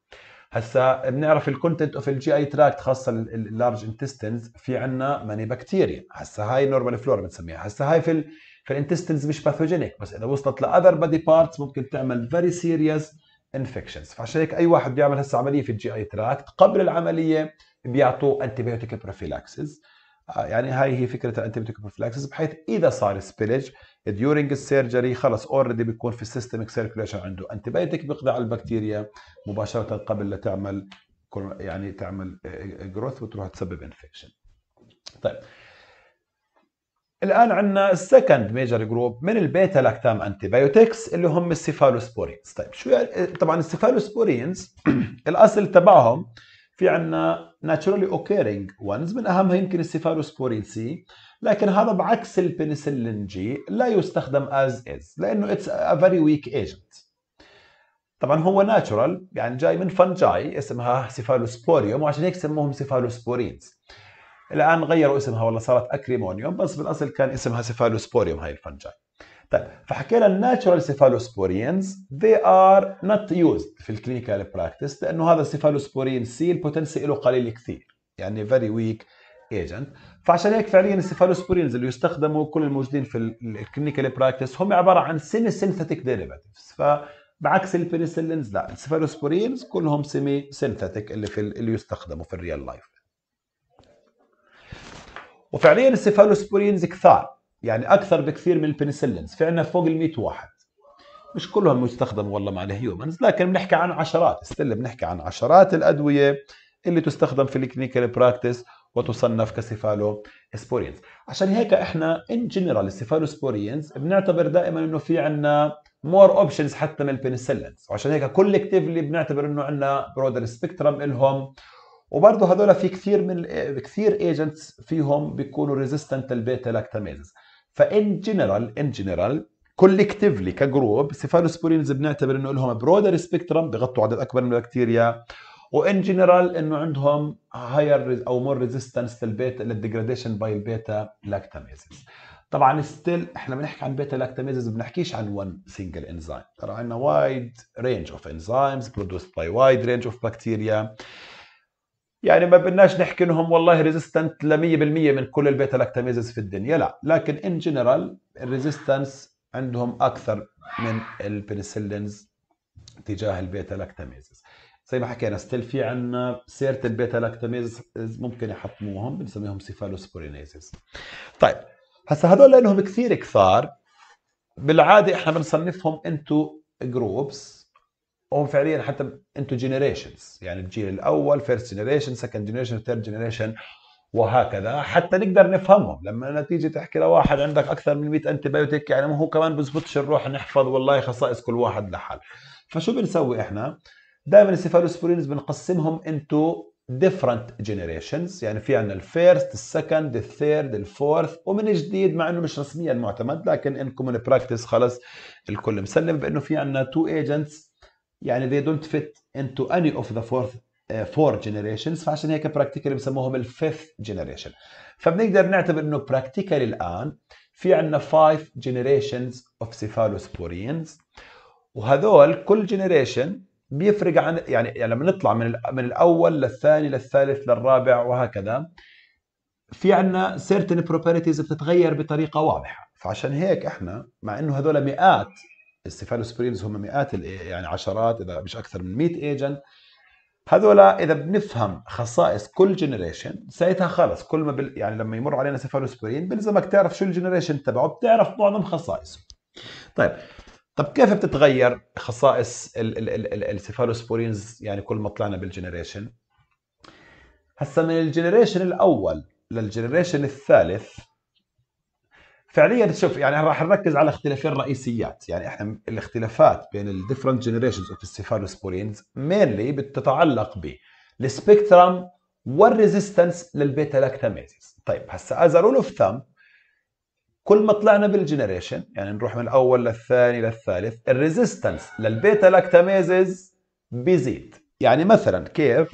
هسا بنعرف الكونتنت اوف الجي اي تراكت خاصه اللارج انتستنز في عندنا ماني بكتيريا هسا هاي نورمال فلورا بنسميها هسا هاي في ال... في الانتستنز مش باثوجينيك بس اذا وصلت لاذر بادي بارتس ممكن تعمل فيري سيريس انفكشنز فعشان هيك اي واحد بيعمل هسه عمليه في الجي اي تراكت قبل العمليه بيعطوه انتي بيوتيك بروفيلاكسز آه، يعني هاي هي فكره الانتيبيوتيك بروفلاكسس بحيث اذا صار سبيلج ديورنج السيرجري خلص اوريدي بيكون في السيستمك سيركيوليشن عنده انتيبيوتيك بيقضي على البكتيريا مباشره قبل لا تعمل يعني تعمل جروث آه، آه، وتروح تسبب انفكشن طيب الان عندنا السكند ميجر جروب من البيتا لاكتام انتيبيوتكس اللي هم السيفالوسبورينز طيب شو يعني طبعا السيفالوسبورينز <clears throat> الاصل تبعهم في عندنا ناتشورالي اوكيرينج وانز من اهمها يمكن السيفالوسبورين سي لكن هذا بعكس البنسلين جي لا يستخدم از از لانه اتس ا فيري ويك ايجنت طبعا هو ناتشورال يعني جاي من فنجاي اسمها سيفالوسبوريوم وعشان هيك سموهم سيفالوسبورينز الان غيروا اسمها والله صارت اكريمونيوم بس بالاصل كان اسمها سيفالوسبوريوم هاي الفنجاي طيب فحكينا الناتشورال سيفالوسبورينز they are not used في الكلينيكال براكتس لانه هذا السيفالوسبورين سي البوتنسي له قليل كثير يعني فيري ويك ايجنت فعشان هيك فعليا السيفالوسبورينز اللي يستخدموا كل الموجودين في الكلينيكال براكتس هم عباره عن سيمي سينثيتيك ديريفاتيفز فبعكس البنسلينز لا السيفالوسبورينز كلهم سيمي سينثيتيك اللي في اللي يستخدموا في الريال لايف وفعليا السيفالوسبورينز كثار يعني اكثر بكثير من البنسلينز في عندنا فوق ال 100 واحد مش كلهم مستخدم والله مع الهيومنز لكن بنحكي عن عشرات استل بنحكي عن عشرات الادويه اللي تستخدم في الكلينيكال براكتس وتصنف كسيفالو سبورينز عشان هيك احنا ان جنرال السيفالو سبورينز بنعتبر دائما انه في عندنا مور اوبشنز حتى من البنسلينز وعشان هيك كولكتيفلي بنعتبر انه عندنا برودر سبيكترم الهم وبرضه هذول في كثير من كثير ايجنتس فيهم بيكونوا ريزيستنت للبيتا لاكتاميزز فان جنرال ان جنرال كولكتيفلي كجروب سيفالوسبورينز بنعتبر انه لهم برودر سبيكترم بغطوا عدد اكبر من البكتيريا وان جنرال انه عندهم هاير او مور ريزيستنس للبيتا للديجراديشن باي البيتا لاكتاميزز طبعا ستيل احنا بنحكي عن بيتا لاكتاميزز بنحكيش عن ون سنجل انزيم ترى عندنا وايد رينج اوف انزيمز برودوسد باي وايد رينج اوف بكتيريا يعني ما بدناش نحكي انهم والله ريزيستنت ل 100% من كل البيتا لاكتاميزز في الدنيا لا لكن ان جنرال الريزيستنس عندهم اكثر من البنسلينز تجاه البيتا لاكتاميزز زي ما حكينا ستيل في عندنا سيره البيتا لاكتاميزز ممكن يحطموهم بنسميهم سيفالوسبورينيزز طيب هسا هذول لانهم كثير كثار بالعاده احنا بنصنفهم انتو جروبس هم فعليا حتى انتو جنريشنز يعني الجيل الاول فيرست جنريشن سكند جنريشن ثيرد جنريشن وهكذا حتى نقدر نفهمهم لما تيجي تحكي لواحد عندك اكثر من 100 انتي بايوتيك يعني ما هو كمان بزبطش نروح نحفظ والله خصائص كل واحد لحال فشو بنسوي احنا دائما السيفالوسبورينز بنقسمهم انتو ديفرنت جنريشنز يعني في عندنا الفيرست السكند الثيرد الفورث ومن جديد مع انه مش رسميا معتمد لكن انكم كومن براكتس خلص الكل مسلم بانه في عندنا تو ايجنتس يعني they don't fit into any of the fourth uh, four generations فعشان هيك براكتيكالي بسموهم ال fifth generation فبنقدر نعتبر انه براكتيكالي الان في عندنا five generations of سيفالوسبورينز وهذول كل جنريشن بيفرق عن يعني, يعني لما نطلع من من الاول للثاني للثالث للرابع وهكذا في عندنا certain properties بتتغير بطريقه واضحه فعشان هيك احنا مع انه هذول مئات السيفالوسبرينز هم مئات يعني عشرات اذا مش اكثر من 100 ايجنت هذول اذا بنفهم خصائص كل جنريشن ساعتها خلص كل ما بل يعني لما يمر علينا سيفالوسبرين بلزمك تعرف شو الجنريشن تبعه بتعرف معظم خصائصه طيب طب كيف بتتغير خصائص السيفالوسبورينز يعني كل ما طلعنا بالجنريشن هسا من الجنريشن الاول للجنريشن الثالث فعليا شوف يعني راح نركز على اختلافين رئيسيات يعني احنا الاختلافات بين الديفرنت جنريشنز اوف السيفالوسبورينز مينلي بتتعلق بالسبكترم والريزيستنس للبيتا لاكتاميزز طيب هسا از رول اوف ثامب كل ما طلعنا بالجنريشن يعني نروح من الاول للثاني للثالث الريزيستنس للبيتا لاكتاميزز بيزيد يعني مثلا كيف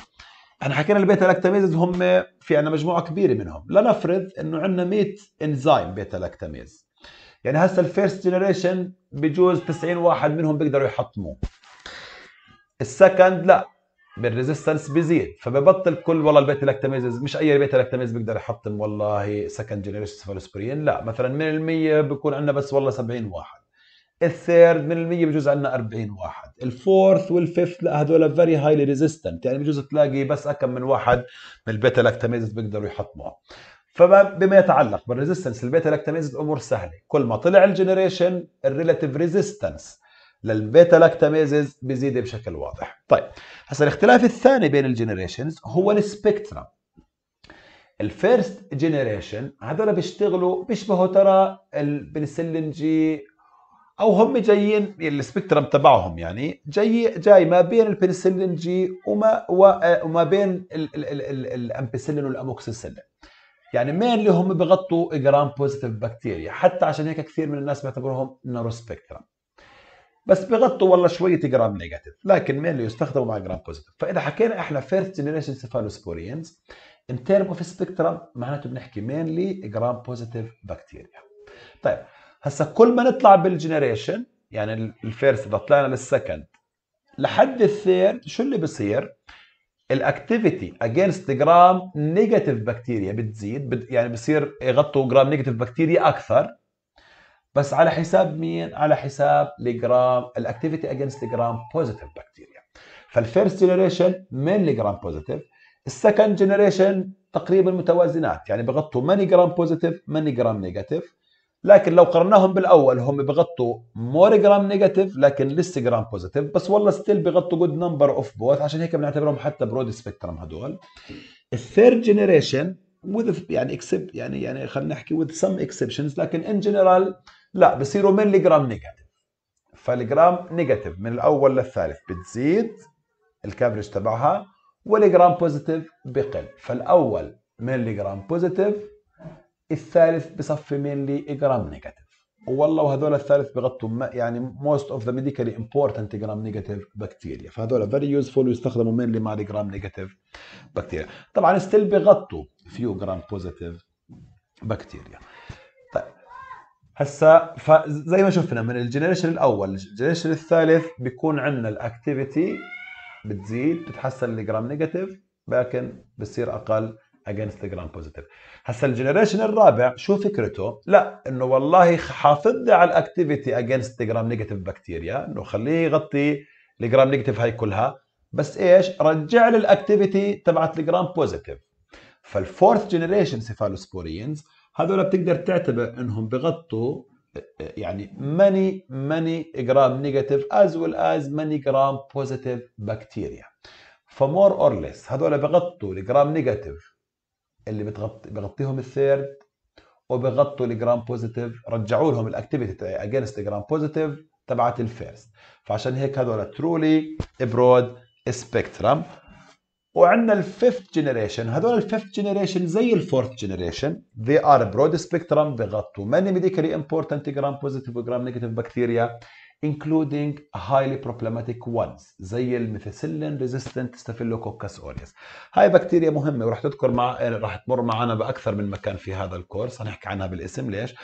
احنا حكينا البيتا لاكتاميزز هم في عندنا مجموعه كبيره منهم لنفرض انه عندنا 100 انزيم بيتا لاكتاميز يعني هسه الفيرست جنريشن بجوز 90 واحد منهم بيقدروا يحطموه السكند لا بالريزيستنس بيزيد فببطل كل والله البيتا لاكتاميز مش اي بيتا لاكتاميز بيقدر يحطم والله سكند جنريشن سفالوسبرين لا مثلا من ال 100 بكون عندنا بس والله 70 واحد الثيرد من المية بجوز عندنا 40 واحد الفورث والفيفث لا هذول فيري هايلي ريزيستنت يعني بجوز تلاقي بس اكم من واحد من البيتا لاكتاميزز بيقدروا يحطموها فبما يتعلق بالريزيستنس البيتا لاكتاميزز الامور سهله كل ما طلع الجنريشن الريلاتيف ريزيستنس للبيتا لاكتاميزز بيزيد بشكل واضح طيب هسه الاختلاف الثاني بين الجنريشنز هو السبيكترا. الفيرست جنريشن هذول بيشتغلوا بيشبهوا ترى جي او هم جايين يعني السبيكترم تبعهم يعني جاي جاي ما بين البنسلين جي وما وما بين الامبسلين والاموكسيسلين يعني مين اللي هم بغطوا جرام بوزيتيف بكتيريا حتى عشان هيك كثير من الناس بيعتبروهم نارو سبيكترم بس بغطوا والله شويه جرام نيجاتيف لكن مين اللي يستخدموا مع جرام بوزيتيف فاذا حكينا احنا فيرست جنريشن سيفالوسبورينز ان تيرم اوف سبيكترم معناته بنحكي مينلي جرام بوزيتيف بكتيريا طيب هسا كل ما نطلع بالجنريشن يعني الفيرست اذا طلعنا للسكند لحد الثيرد شو اللي بصير؟ الاكتيفيتي اجينست جرام نيجاتيف بكتيريا بتزيد يعني بصير يغطوا جرام نيجاتيف بكتيريا اكثر بس على حساب مين؟ على حساب الجرام الاكتيفيتي اجينست جرام بوزيتيف بكتيريا فالفيرست جنريشن مينلي جرام بوزيتيف السكند جنريشن تقريبا متوازنات يعني بغطوا ماني جرام بوزيتيف ماني جرام نيجاتيف لكن لو قرناهم بالاول هم بغطوا مور جرام نيجاتيف لكن لسه جرام بوزيتيف بس والله ستيل بغطوا جود نمبر اوف بوث عشان هيك بنعتبرهم حتى برود سبيكترم هدول الثيرد جنريشن وذ يعني اكسب يعني يعني خلينا نحكي وذ سم اكسبشنز لكن ان جنرال لا بصيروا ملي جرام نيجاتيف فالجرام نيجاتيف من الاول للثالث بتزيد الكافرج تبعها والجرام بوزيتيف بقل فالاول ملي جرام بوزيتيف الثالث بصفي مينلي جرام نيجاتيف والله وهذول الثالث بغطوا يعني موست اوف ذا ميديكالي امبورتنت جرام نيجاتيف بكتيريا فهذول فيري يوزفول ويستخدموا مينلي مع الجرام نيجاتيف بكتيريا طبعا ستيل بغطوا فيو جرام بوزيتيف بكتيريا طيب هسا فزي ما شفنا من الجنريشن الاول الجنريشن الثالث بيكون عندنا الاكتيفيتي بتزيد بتحسن الجرام نيجاتيف لكن بتصير اقل اجينست جرام بوزيتيف هسا الجنريشن الرابع شو فكرته لا انه والله حافظ على الاكتيفيتي اجينست جرام نيجاتيف بكتيريا انه خليه يغطي الجرام نيجاتيف هاي كلها بس ايش رجع لي الاكتيفيتي تبعت الجرام بوزيتيف فالفورث جنريشن سيفالوسبورينز هذول بتقدر تعتبر انهم بغطوا يعني ماني ماني جرام نيجاتيف از ويل از ماني جرام بوزيتيف بكتيريا فمور اور ليس هذول بغطوا الجرام نيجاتيف اللي بتغطي بغطيهم الثيرد وبغطوا الجرام بوزيتيف رجعوا لهم الاكتيفيتي اجينست جرام بوزيتيف تبعت الفيرست فعشان هيك هذول ترولي برود سبيكترم وعندنا الفيفث جنريشن هذول الفيفث جنريشن زي الفورث جنريشن ذي ار برود سبيكترم بغطوا ماني ميديكالي امبورتنت جرام بوزيتيف وجرام نيجاتيف بكتيريا including highly problematic ones زي الميثيسيلين ريزيستنت ستافيلوكوكس اوريس هاي بكتيريا مهمه ورح تذكر مع إيه، رح تمر معنا باكثر من مكان في هذا الكورس هنحكي عنها بالاسم ليش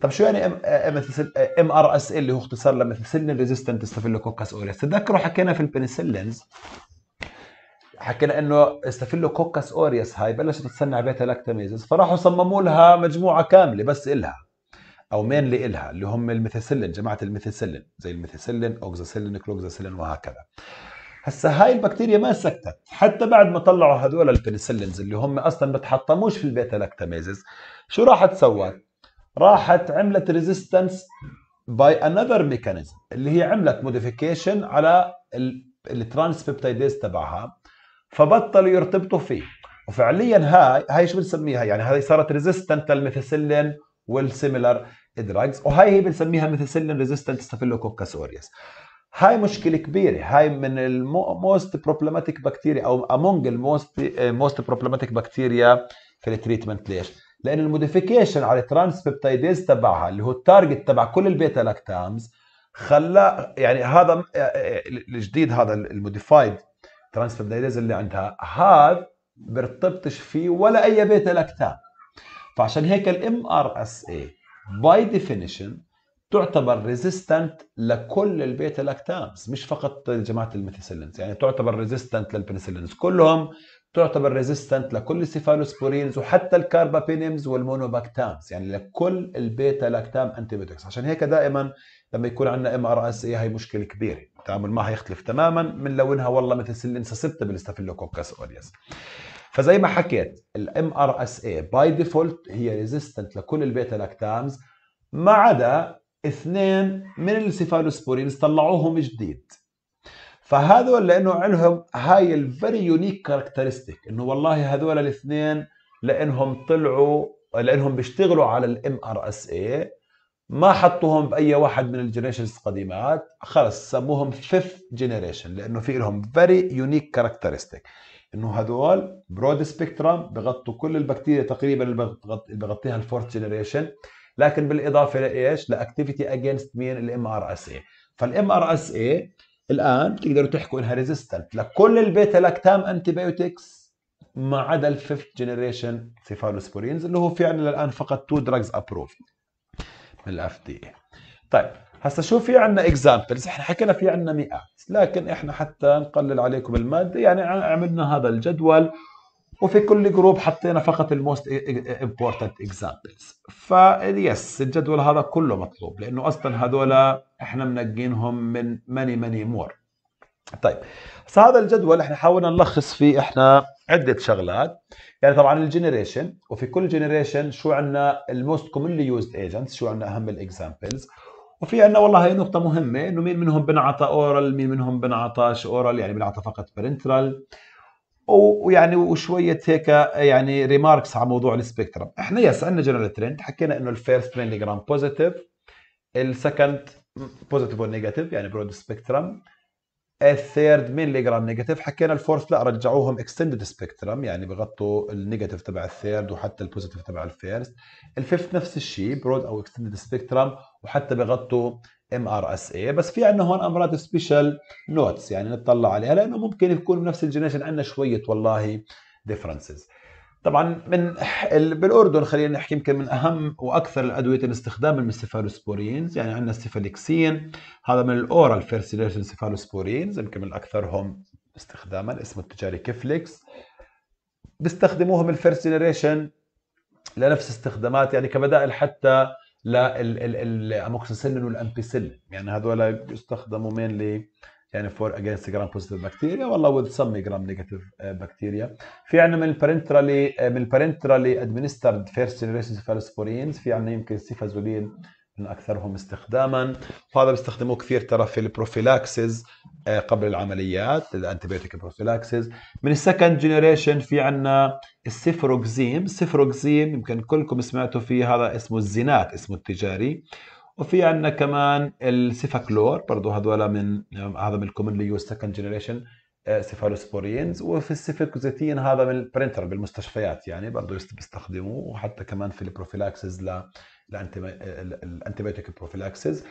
طب شو يعني ام ار اس ال اللي هو اختصار لميثيسيلين ريزيستنت ستافيلوكوكس اوريس تذكروا حكينا في البنسلينز حكينا انه ستافيلوكوكاس اوريس هاي بلشت تصنع بيتا لاكتاميزز فراحوا صمموا لها مجموعه كامله بس الها او مينلي الها اللي هم الميثيسيلين جماعه الميثيسيلين زي الميثيسيلين اوكزاسيلين كلوكزاسيلين وهكذا هسا هاي البكتيريا ما سكتت حتى بعد ما طلعوا هذول البنسلينز اللي هم اصلا ما تحطموش في البيتا لاكتاميزز شو راحت سوت راحت عملت ريزيستنس باي انذر ميكانيزم اللي هي عملت موديفيكيشن على الترانس بيبتايديز تبعها فبطلوا يرتبطوا فيه وفعليا هاي هاي شو بنسميها يعني هاي صارت ريزيستنت للميثيسيلين والسيميلر الدراجز وهي هي بنسميها ميثيسيلين ريزيستنت ستافيلوكوكس اوريس هاي مشكله كبيره هاي من الموست بروبلماتيك بكتيريا او امونج الموست موست بروبلماتيك بكتيريا في التريتمنت ليش؟ لان الموديفيكيشن على الترانس تبعها اللي هو التارجت تبع كل البيتا لاكتامز خلى يعني هذا آه، آه، آه، الجديد هذا الموديفايد ترانس اللي عندها هذا بيرتبطش فيه ولا اي بيتا لاكتام فعشان هيك الام ار اس اي باي ديفينيشن تعتبر ريزيستنت لكل البيتا لاكتامز مش فقط جماعه الميثيسيلينز يعني تعتبر ريزيستنت للبنسيلينز كلهم تعتبر ريزيستنت لكل السيفالوسبورينز وحتى الكاربابينيمز والمونوباكتامز يعني لكل البيتا لاكتام انتيبيوتكس عشان هيك دائما لما يكون عندنا ام ار اس اي هي مشكله كبيره التعامل معها يختلف تماما من لونها والله مثل سلسله سبته بالستافيلوكوكس اوريس فزي ما حكيت الام ار اس اي باي ديفولت هي ريزيستنت لكل البيتا لاكتامز ما عدا اثنين من السيفالوسبورينز طلعوهم جديد فهذول لانه عندهم هاي الفيري يونيك كاركترستيك انه والله هذول الاثنين لانهم طلعوا لانهم بيشتغلوا على الام ار اس اي ما حطوهم باي واحد من الجنريشنز القديمات خلص سموهم فيث جنريشن لانه في لهم فيري يونيك كاركترستيك انه هذول برود سبيكترم بغطوا كل البكتيريا تقريبا اللي بغطيها الفورت جنريشن لكن بالاضافه لايش؟ لاكتيفيتي اجينست مين الام ار اس اي فالام ار اس اي الان تقدروا تحكوا انها ريزيستنت لكل البيتا لاكتام انتي بايوتكس ما عدا الفيفث جنريشن سيفالوسبورينز اللي هو في عندنا الان فقط تو دراجز ابروفد من الاف دي اي طيب هسا شو في عندنا اكزامبلز احنا حكينا في عندنا مئات لكن احنا حتى نقلل عليكم الماده يعني عملنا هذا الجدول وفي كل جروب حطينا فقط الموست امبورتنت اكزامبلز فيس الجدول هذا كله مطلوب لانه اصلا هذول احنا منقينهم من ماني ماني مور طيب هسا هذا الجدول احنا حاولنا نلخص فيه احنا عده شغلات يعني طبعا الجنريشن وفي كل جنريشن شو عندنا الموست كومنلي يوزد ايجنتس شو عندنا اهم الاكزامبلز وفي عندنا والله هي نقطة مهمة انه مين منهم بنعطى اورال مين منهم بنعطاش اورال يعني بنعطى فقط بارنترال ويعني وشوية هيك يعني ريماركس على موضوع السبيكترم احنا يس عندنا جنرال ترند حكينا انه الفيرست ميلي جرام بوزيتيف السكند بوزيتيف ونيجاتيف يعني برود سبيكترم الثيرد مين اللي نيجاتيف النيجاتيف حكينا الفورث لا رجعوهم اكستندد سبيكترم يعني بغطوا النيجاتيف تبع الثيرد وحتى البوزيتيف تبع الفيرست الفيفث نفس الشيء برود او اكستندد سبيكترم وحتى بغطوا ام ار اس اي بس في عندنا هون امراض سبيشال نوتس يعني نطلع عليها لانه ممكن يكون بنفس الجينيشن عندنا شويه والله ديفرنسز طبعا من بالاردن خلينا نحكي يمكن من اهم واكثر الادويه الاستخداما من السيفالوسبورينز يعني عندنا السيفالكسين هذا من الاورال فيرسيليشن سيفالوسبورينز يمكن من اكثرهم استخداما اسمه التجاري كيفليكس بيستخدموهم الفيرسيليشن لنفس استخدامات يعني كبدائل حتى للاموكسيسيلين والامبيسيلين يعني هذول بيستخدموا مين يعني فور اجينست جرام بوزيتيف بكتيريا والله وذ سم جرام نيجاتيف بكتيريا في عندنا من البرنترالي آه، من البرنترالي ادمنسترد فيرست جنريشن فالسبورينز في عندنا يمكن سيفازولين من اكثرهم استخداما وهذا بيستخدموه كثير ترى في البروفيلاكسز آه، قبل العمليات الانتبيوتيك بروفيلاكسز من السكند جنريشن في عندنا السيفروكزيم السيفروكزيم يمكن كلكم سمعتوا فيه هذا اسمه الزينات اسمه التجاري وفي عندنا كمان السيفاكلور برضه هذول من هذا من الكومنلي يوز سكند جنريشن سيفالوسبورينز وفي السيفيكوزيتين هذا من البرنتر بالمستشفيات يعني برضه بيستخدموه وحتى كمان في البروفيلاكسز ل آه، الانتيبيوتيك بروفيلاكسز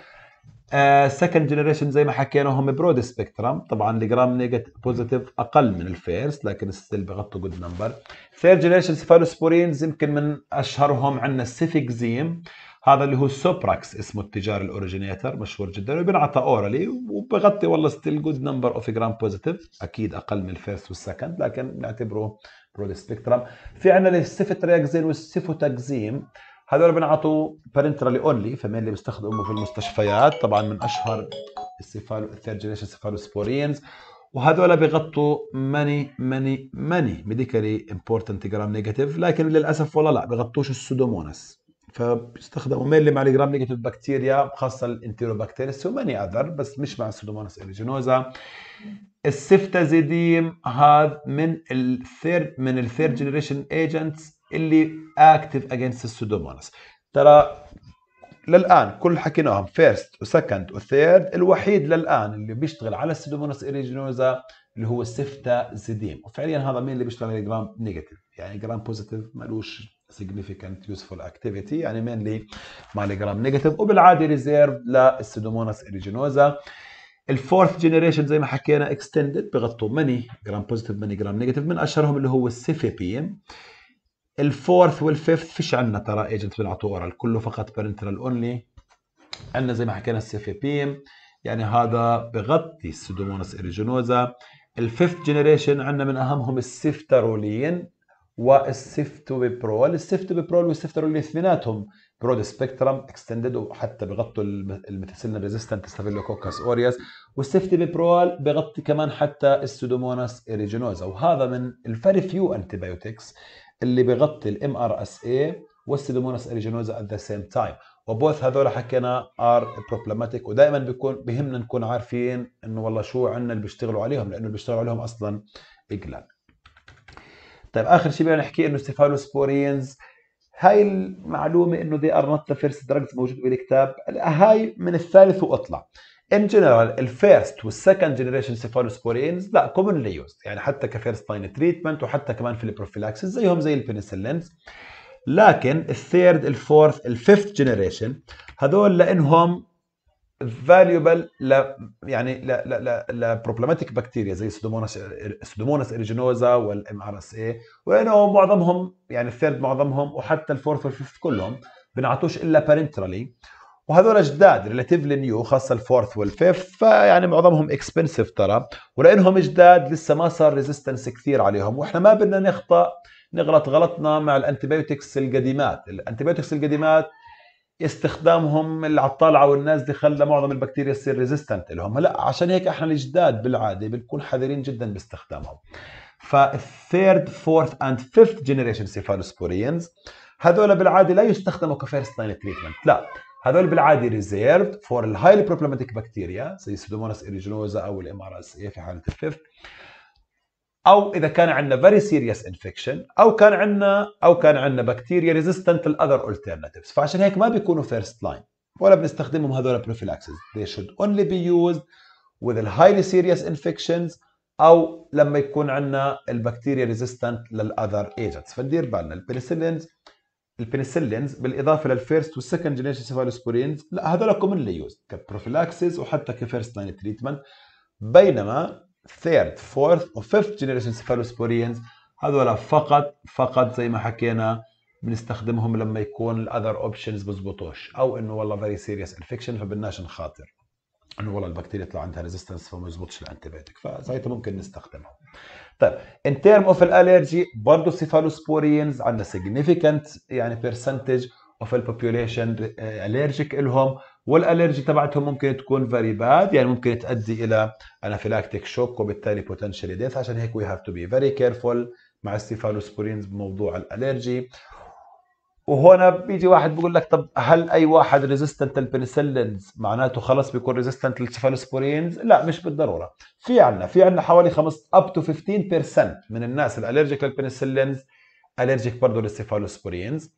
سكند جنريشن زي ما حكينا هم برود سبيكترم طبعا الجرام نيجاتيف بوزيتيف اقل من الفيرست لكن ستيل بغطوا جود نمبر ثيرد جنريشن سيفالوسبورينز يمكن من اشهرهم عندنا السيفيكزيم هذا اللي هو السوبراكس اسمه التجار الاوريجينيتر مشهور جدا وبنعطى اورالي وبغطي والله ستيل جود نمبر اوف جرام بوزيتيف اكيد اقل من الفيرست والسكند لكن بنعتبره برود سبيكترم في عندنا السيفترياكزين والسيفوتاكزيم هذول بنعطوا بارنترالي اونلي فمين اللي بيستخدموا في المستشفيات طبعا من اشهر السيفالو الثيرد جنريشن سيفالوسبورينز وهذول بغطوا ماني ماني ماني ميديكالي امبورتنت جرام نيجاتيف لكن للاسف والله لا بغطوش السودوموناس فبيستخدموا مينلي مع الجرام نيجاتيف بكتيريا خاصه الانتيروبكتيريس وماني اذر بس مش مع سودوموناس اريجينوزا السفتازيديم هذا من الثيرد من الثيرد جنريشن ايجنتس اللي اكتف اجينست السودوموناس ترى للان كل حكيناهم فيرست وسكند وثيرد الوحيد للان اللي بيشتغل على السودوموناس اريجينوزا اللي هو السيفتازيديم وفعليا هذا مين اللي بيشتغل على الجرام نيجاتيف يعني جرام بوزيتيف مالوش significant useful activity يعني mainly جرام نيجاتيف وبالعاده ريزيرف للسيدوموناس اريجينوزا الفورث جنريشن زي ما حكينا اكستندد بغطوا ماني جرام بوزيتيف ماني جرام نيجاتيف من اشهرهم اللي هو السيفي بي ام الفورث والفيفث فيش عندنا ترى ايجنت بنعطوه اورال كله فقط بارنترال اونلي عندنا زي ما حكينا السيفي بي ام يعني هذا بغطي السيدوموناس اريجينوزا الفيفث جنريشن عندنا من اهمهم السيفترولين والسيفتوبيبرول السيفتوبيبرول السيفت ببرول اثنيناتهم برود سبيكترم اكستندد وحتى بغطوا الميثيسيلين ريزيستنت ستافيلوكوكس اورياس والسيفتوبيبرول بغطي كمان حتى السودوموناس اريجينوزا وهذا من الفيري فيو انتيبيوتكس اللي بغطي الام ار اس اي والسيدوموناس اريجينوزا ات ذا سيم تايم وبوث هذول حكينا ار بروبلماتيك ودائما بيكون بهمنا نكون عارفين انه والله شو عندنا اللي بيشتغلوا عليهم لانه اللي بيشتغلوا عليهم اصلا اجلان طيب اخر شيء بدنا نحكي انه ستيفانوسبورينز هاي المعلومه انه ذي ار نوت ذا فيرست دراجز موجوده بالكتاب هاي من الثالث واطلع ان جنرال الفيرست والسكند جنريشن سيفالوسبورينز لا كومنلي يوزد يعني حتى كفيرست لاين تريتمنت وحتى كمان في البروفيلاكسس زيهم زي البنسلينز لكن الثيرد الفورث الفيفث جنريشن هذول لانهم فاليوبل ل يعني ل ل ل لبروبلماتيك بكتيريا زي سودوموناس سودوموناس اريجينوزا والام ار اس اي وانه معظمهم يعني الثيرد معظمهم وحتى الفورث والفيفث كلهم بنعطوش الا بارنترالي وهذول جداد ريلاتيفلي نيو خاصه الفورث والفيفث فيعني معظمهم اكسبنسيف ترى ولانهم جداد لسه ما صار ريزيستنس كثير عليهم واحنا ما بدنا نخطا نغلط غلطنا مع الانتيبيوتكس القديمات الانتيبيوتكس القديمات استخدامهم اللي على الطالعه والنازله خلى معظم البكتيريا تصير ريزيستنت لهم هلا عشان هيك احنا الجداد بالعاده بنكون حذرين جدا باستخدامهم فالثيرد فورث اند فيفث جنريشن سيفالوسبورينز هذول بالعاده لا يستخدموا كفيرست لاين تريتمنت لا هذول بالعاده ريزيرفد فور الهايلي بروبلماتيك بكتيريا زي سيدوموناس اريجينوزا او الام ار اس اي في حاله الفيفث او اذا كان عندنا فيري سيريس انفكشن او كان عندنا او كان عندنا بكتيريا ريزيستنت للاذر alternatives فعشان هيك ما بيكونوا فيرست لاين ولا بنستخدمهم هذول بروفيلاكسز they should only be used with the highly serious infections او لما يكون عندنا البكتيريا ريزيستنت للاذر ايجنتس فندير بالنا البنسلينز البنسلينز بالاضافه للفيرست والسكند جينيشن سيفالوسبورينز لا هذول كومنلي يوز كبروفيلاكسز وحتى كفيرست لاين تريتمنت بينما ثيرد فورث و جنريشن generation هذول فقط فقط زي ما حكينا بنستخدمهم لما يكون الاذر اوبشنز بزبطوش او انه والله فيري سيريس انفكشن فبدناش نخاطر انه والله البكتيريا طلع عندها ريزيستنس فما يزبطش الانتيبيوتيك فزيته ممكن نستخدمه طيب ان تيرم اوف الالرجي برضه سيفالوسبورينز عندنا سيجنيفيكانت يعني برسنتج اوف البوبيوليشن الرجيك الهم والالرجي تبعتهم ممكن تكون فيري باد يعني ممكن تؤدي الى انافيلاكتيك شوك وبالتالي بوتنشال ديث عشان هيك وي هاف تو بي فيري كيرفول مع السيفالوسبورينز بموضوع الالرجي وهنا بيجي واحد بيقول لك طب هل اي واحد ريزيستنت للبنسلينز معناته خلص بيكون ريزيستنت للسيفالوسبورينز؟ لا مش بالضروره في عندنا في عندنا حوالي 5 اب تو 15% من الناس الالرجيك للبنسلينز الرجيك برضه للسيفالوسبورينز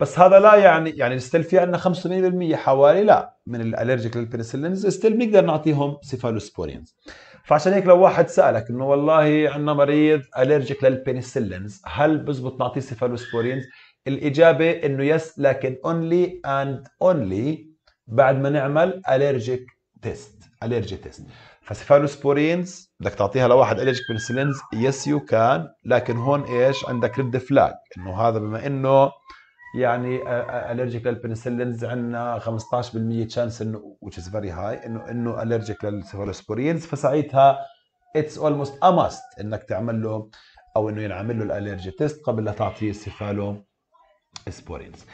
بس هذا لا يعني يعني ستيل في عندنا 85% حوالي لا من الالرجيك للبنسلينز ستيل بنقدر نعطيهم سيفالوسبورينز فعشان هيك لو واحد سالك انه والله عندنا مريض الرجيك للبنسلينز هل بزبط نعطيه سيفالوسبورينز؟ الاجابه انه يس لكن اونلي اند اونلي بعد ما نعمل الرجيك تيست الرجي تيست فسيفالوسبورينز بدك تعطيها لواحد الرجيك بنسلينز يس يو كان لكن هون ايش عندك ريد فلاج انه هذا بما انه يعني الرجيك آه، آه، للبنسلينز عندنا 15% تشانس انه which is very high انه انه الرجيك للسفيروسبورينز فساعتها اتس اولموست ا ماست انك تعمل له او انه ينعمل له الالرجي تيست قبل لا تعطيه السيفالو سبورينز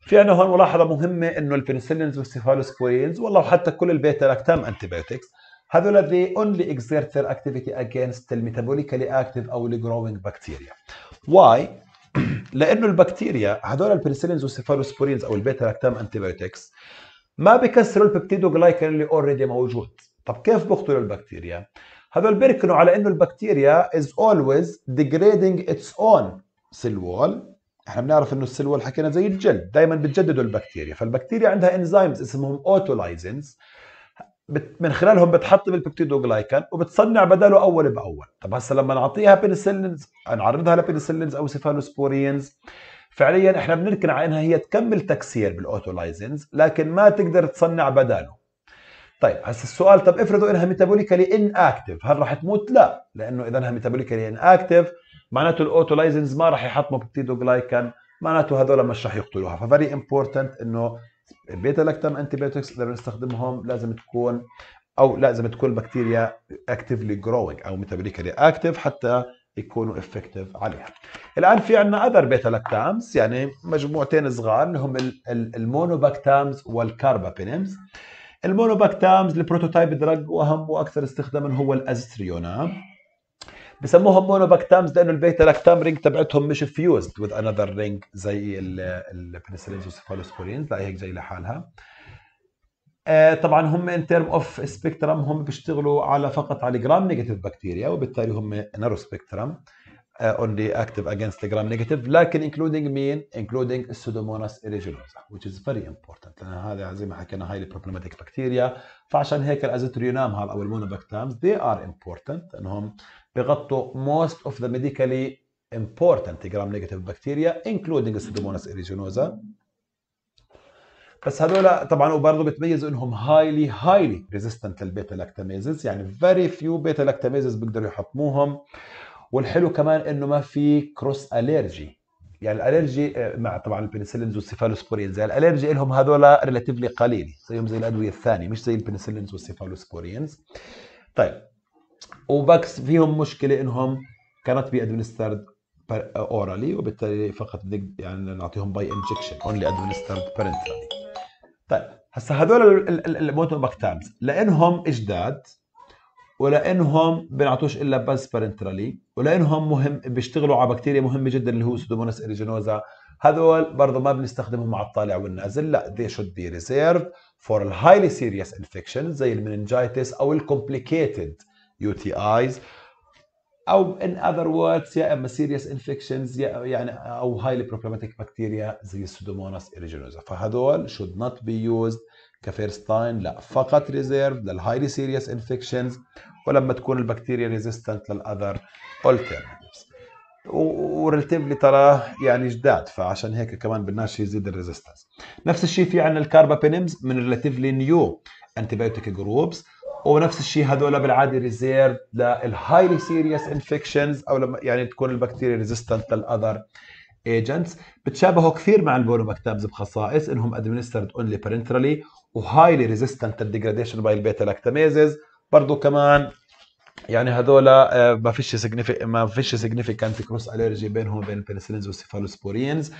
في عندنا هون ملاحظه مهمه انه البنسلينز والسيفالو سبورينز والله وحتى كل البيتا لاكتام انتيبيوتكس هذول they اونلي اكزيرت ذير اكتيفيتي اجينست الميتابوليكالي اكتيف او الجروينج بكتيريا واي لانه البكتيريا هذول البنسلينز والسيفالوسبورينز او البيتا لاكتام انتيبيوتكس ما بكسروا البيبتيدوغلايكان اللي اوريدي موجود طب كيف بقتلوا البكتيريا هذول بيركنوا على انه البكتيريا از اولويز ديجريدينج اتس اون سيل وول احنا بنعرف انه السيل وول حكينا زي الجلد دائما بتجددوا البكتيريا فالبكتيريا عندها انزيمز اسمهم اوتولايزنز من خلالهم بتحطم البكتيدوجلايكان وبتصنع بداله اول باول طب هسه لما نعطيها بنسلينز نعرضها لبنسلينز او سيفالوسبورينز فعليا احنا بنركن على انها هي تكمل تكسير بالاوتولايزنز لكن ما تقدر تصنع بداله طيب هسه السؤال طب افرضوا انها ميتابوليكالي ان اكتف هل راح تموت لا لانه اذا انها ميتابوليكالي ان اكتف معناته الاوتولايزنز ما راح يحطموا بكتيدوجلايكان معناته هذول مش راح يقتلوها ففيري امبورتنت انه البيتا لاكتام انتي بايوتكس اذا بنستخدمهم لازم تكون او لازم تكون البكتيريا اكتفلي جروينج او ميتابوليكالي اكتف حتى يكونوا افكتيف عليها. الان في عندنا اذر بيتا لاكتامز يعني مجموعتين صغار اللي هم المونوباكتامز والكاربابينمز. المونوباكتامز البروتوتايب دراج واهم واكثر استخداما هو الازتريونام بسموهم مونوباكتامز لانه البيتا لاكتام رينج تبعتهم مش فيوزد وذ انذر رينج زي البنسلينز والسيفالوسبورينز لا هيك جاي لحالها آه، طبعا هم ان تيرم اوف سبيكترم هم بيشتغلوا على فقط على جرام نيجاتيف بكتيريا وبالتالي هم نارو سبيكترم اونلي اكتف اجينست جرام نيجاتيف لكن انكلودينج مين؟ انكلودينج السودوموناس اريجينوزا which is very important لان هذا زي ما حكينا هايلي بروبلماتيك بكتيريا فعشان هيك الازيتريونام هذا او المونوبكتامز they are important انهم بغطوا most of the medically important gram negative bacteria including Pseudomonas aeruginosa بس هذول طبعا وبرضه بتميزوا انهم هايلي هايلي ريزيستنت للبيتا لاكتاميزز يعني فيري فيو بيتا لاكتاميزز بيقدروا يحطموهم والحلو كمان انه ما في كروس اليرجي يعني الالرجي آه، مع طبعا البنسلينز والسيفالوسبورينز يعني الالرجي لهم هذول ريلاتيفلي قليل زيهم زي الادويه الثانيه مش زي البنسلينز والسيفالوسبورينز طيب وباكس فيهم مشكله انهم كانت بي ادمنسترد اورالي وبالتالي فقط بدك يعني نعطيهم باي انجكشن اونلي ادمنسترد بارنترالي طيب هسا هذول المونوباكتابز لانهم اجداد ولانهم بنعطوش الا بس بارنترالي ولانهم مهم بيشتغلوا على بكتيريا مهمه جدا اللي هو سودوموناس اريجينوزا هذول برضه ما بنستخدمهم على الطالع والنازل لا they should be reserved for الهايلي سيريس infections زي المننجايتس او الكومبليكيتد UTIs او in other words يا اما serious infections يا يعني او highly problematic bacteria زي السودوموناس aeruginosa فهذول should not be used ك first time لا فقط reserved لل highly serious infections ولما تكون البكتيريا ريزيستنت other alternatives وريلتيفلي ترى يعني جداد فعشان هيك كمان بدناش يزيد الريزيستنس نفس الشيء في عندنا الكاربابينمز من ريلاتيفلي نيو انتي بايوتيك جروبس ونفس الشيء هذول بالعاده ريزيرف للهايلي سيريس انفكشنز او لما يعني تكون البكتيريا ريزيستنت للاذر ايجنتس بتشابهوا كثير مع البولومكتابز بخصائص انهم ادمنسترد اونلي بارنترالي وهايلي ريزيستنت للديجراديشن باي البيتا لاكتاميزز برضه كمان يعني هذول آه، ما فيش ما فيش سيجنيفيكانت كروس الرجي بينهم وبين البنسلينز والسيفالوسبورينز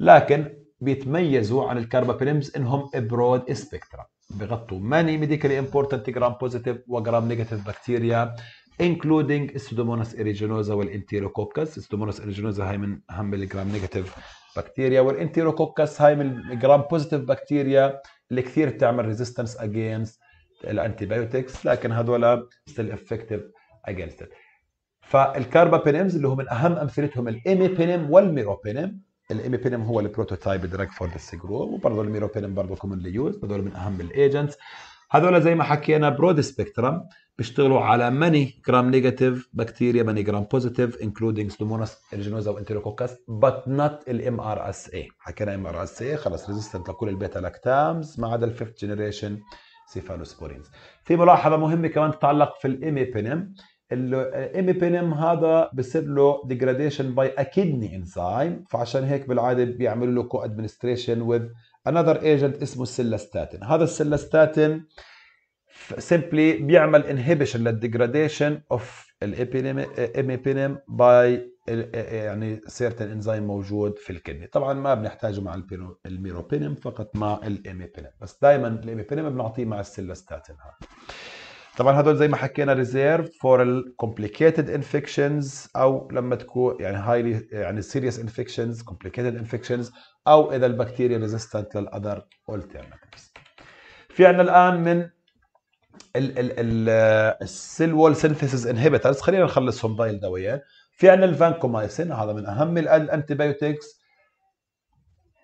لكن بيتميزوا عن الكاربابينمز انهم برود سبيكترا بغطوا ماني medically امبورتنت جرام بوزيتيف وجرام نيجاتيف بكتيريا انكلودينج Pseudomonas اريجينوزا والانتيروكوكس Pseudomonas اريجينوزا هاي من اهم الجرام نيجاتيف بكتيريا والانتيروكوكس هاي من الجرام بوزيتيف بكتيريا اللي كثير بتعمل ريزيستنس اجينست الانتيبيوتكس لكن هذول ستيل افكتيف اجينست فالكاربابينيمز اللي هو من اهم امثلتهم الايميبينيم والميروبينيم الايميبينم هو البروتوتايب دراج فور ذا جروب وبرضه الميروبينم برضه كومنلي يوز هذول من اهم الايجنتس هذول زي ما حكينا برود سبيكترم بيشتغلوا على ماني جرام نيجاتيف بكتيريا ماني جرام بوزيتيف انكلودينج سلومونس ارجينوزا وانتيروكوكاس بت نوت الام ار اس اي حكينا ام ار اس اي خلص ريزيستنت لكل البيتا لاكتامز ما عدا الفيفث جنريشن سيفالوسبورينز في ملاحظه مهمه كمان تتعلق في الايميبينم الاميبينم هذا بصير له ديجراديشن باي اكيدني انزيم فعشان هيك بالعاده بيعملوا له كو ادمنستريشن وذ انذر ايجنت اسمه السيلاستاتين هذا السيلاستاتين سمبلي بيعمل انهبيشن للديجراديشن اوف الاميبينم باي يعني سيرتن انزيم موجود في الكدني طبعا ما بنحتاجه مع الميروبينم فقط مع الاميبينم بس دائما الاميبينم بنعطيه مع السيلاستاتين هذا طبعا هدول زي ما حكينا ريزيرف فور الكومبليكيتد انفكشنز او لما تكون يعني هايلي يعني سيريس انفكشنز كومبليكيتد انفكشنز او اذا البكتيريا ريزيستنت للاذر alternatives في عندنا الان من ال ال ال السيل وول سينثيسيس انهبيترز خلينا نخلصهم ضايل دوايين في عندنا الفانكومايسين هذا من اهم الانتي بايوتكس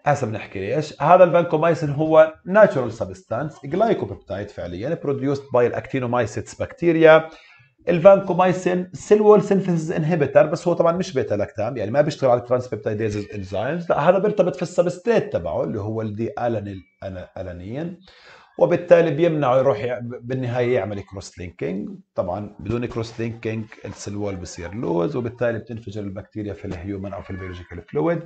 هسه بنحكي ليش هذا الفانكومايسين هو ناتشورال سبستانس جلايكوبيبتايد فعليا برودوسد باي الاكتينومايسيتس بكتيريا الفانكومايسين سيل وول سينثيسيس انهبيتر بس هو طبعا مش بيتا لاكتام يعني ما بيشتغل على الترانسبيبتايديز انزيمز لا هذا بيرتبط في السبستريت تبعه اللي هو الدي الانين الانين وبالتالي بيمنعه يروح بالنهايه يعمل كروس لينكينج طبعا بدون كروس لينكينج السيل وول بصير لوز وبالتالي بتنفجر البكتيريا في الهيومن او في البيولوجيكال فلويد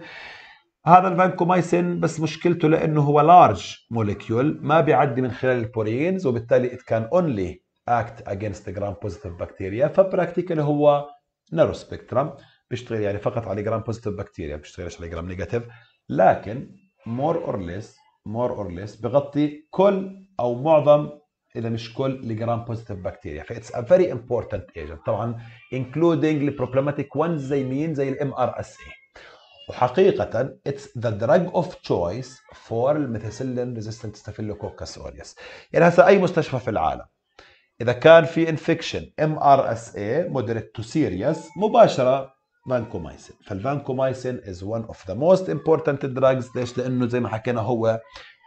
هذا الفانكومايسين بس مشكلته لانه هو لارج موليكيول ما بيعدي من خلال البورينز وبالتالي ات كان اونلي اكت اجينست جرام بوزيتيف بكتيريا فبراكتيكال هو نارو سبيكترم بيشتغل يعني فقط على جرام بوزيتيف بكتيريا ما بيشتغلش على جرام نيجاتيف لكن مور اور ليس مور اور ليس بغطي كل او معظم اذا مش كل الجرام بوزيتيف بكتيريا اتس ا فيري امبورتنت ايجنت طبعا انكلودينج البروبلماتيك ونز زي مين زي الام ار اس اي وحقيقة it's the drug of choice for methicillin resistant staphylococcus aureus يعني هسا أي مستشفى في العالم إذا كان في انفكشن MRSA moderate to serious مباشرة فانكومايسين فالفانكومايسين is one of the most important drugs ليش؟ لأنه زي ما حكينا هو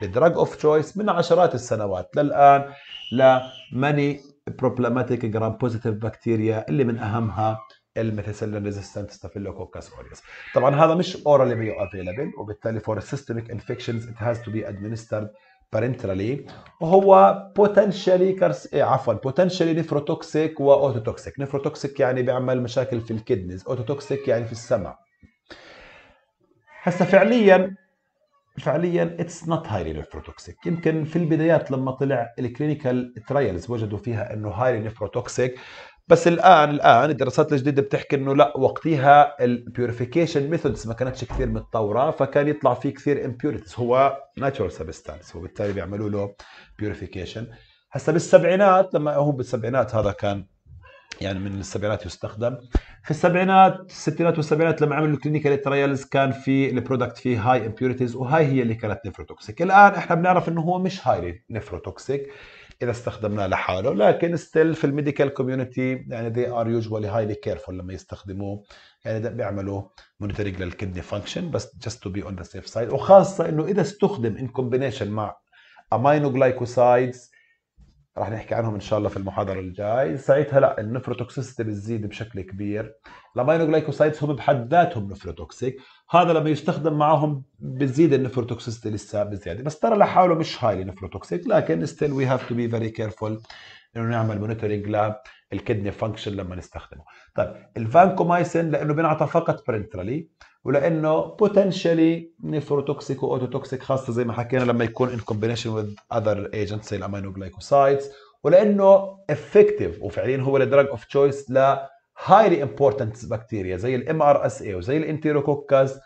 the drug of choice من عشرات السنوات للآن ل many problematic gram positive bacteria اللي من أهمها الميثيسيلين ريزيستنت ستافيلوكوكاس اوريوس طبعا هذا مش اورالي بيو افيلبل وبالتالي فور سيستميك انفكشنز ات هاز تو بي ادمنسترد بارنترالي وهو بوتنشالي كرس إيه، عفوا بوتنشالي نيفروتوكسيك واوتوتوكسيك نيفروتوكسيك يعني بيعمل مشاكل في الكدنز اوتوتوكسيك يعني في السمع هسه فعليا فعليا اتس نوت هايلي نيفروتوكسيك يمكن في البدايات لما طلع الكلينيكال ترايلز وجدوا فيها انه هايلي نيفروتوكسيك بس الان الان الدراسات الجديده بتحكي انه لا وقتها البيوريفيكيشن ميثودز ما كانتش كثير متطوره فكان يطلع فيه كثير امبيورتيز هو ناتشورال سبستانس وبالتالي بيعملوا له بيوريفيكيشن هسا بالسبعينات لما هو بالسبعينات هذا كان يعني من السبعينات يستخدم في السبعينات الستينات والسبعينات لما عملوا كلينيكال ترايلز كان في البرودكت فيه هاي امبيورتيز وهاي هي اللي كانت نيفروتوكسيك الان احنا بنعرف انه هو مش هاي نيفروتوكسيك اذا استخدمناه لحاله لكن ستيل في الميديكال كوميونتي يعني they are usually highly careful لما يستخدموه يعني ده بيعملوا مونيتورنج للكدني فانكشن بس just to be on the safe side وخاصه انه اذا استخدم in combination مع امينو جلايكوسايدز رح نحكي عنهم ان شاء الله في المحاضره الجاي ساعتها لا النفروتوكسيستي بتزيد بشكل كبير الامينوغلايكوسايتس هم بحد ذاتهم نفروتوكسيك هذا لما يستخدم معهم بتزيد النفروتوكسيستي لسه بزياده بس ترى لحاله مش هايلي نفروتوكسيك لكن ستيل وي هاف تو بي فيري كيرفول انه نعمل مونيتورنج للكدني فانكشن لما نستخدمه طيب الفانكومايسين لانه بينعطى فقط برنترالي ولانه بوتنشلي نيفروتوكسيك واوتوتوكسيك خاصه زي ما حكينا لما يكون ان كومبينيشن وذ اذر ايجنتس زي الامينوجلايكوسايدز ولانه افكتيف وفعليا هو الدرج اوف تشويس ل هايلي امبورتنت بكتيريا زي الام ار اس اي وزي الانتيروكوكاز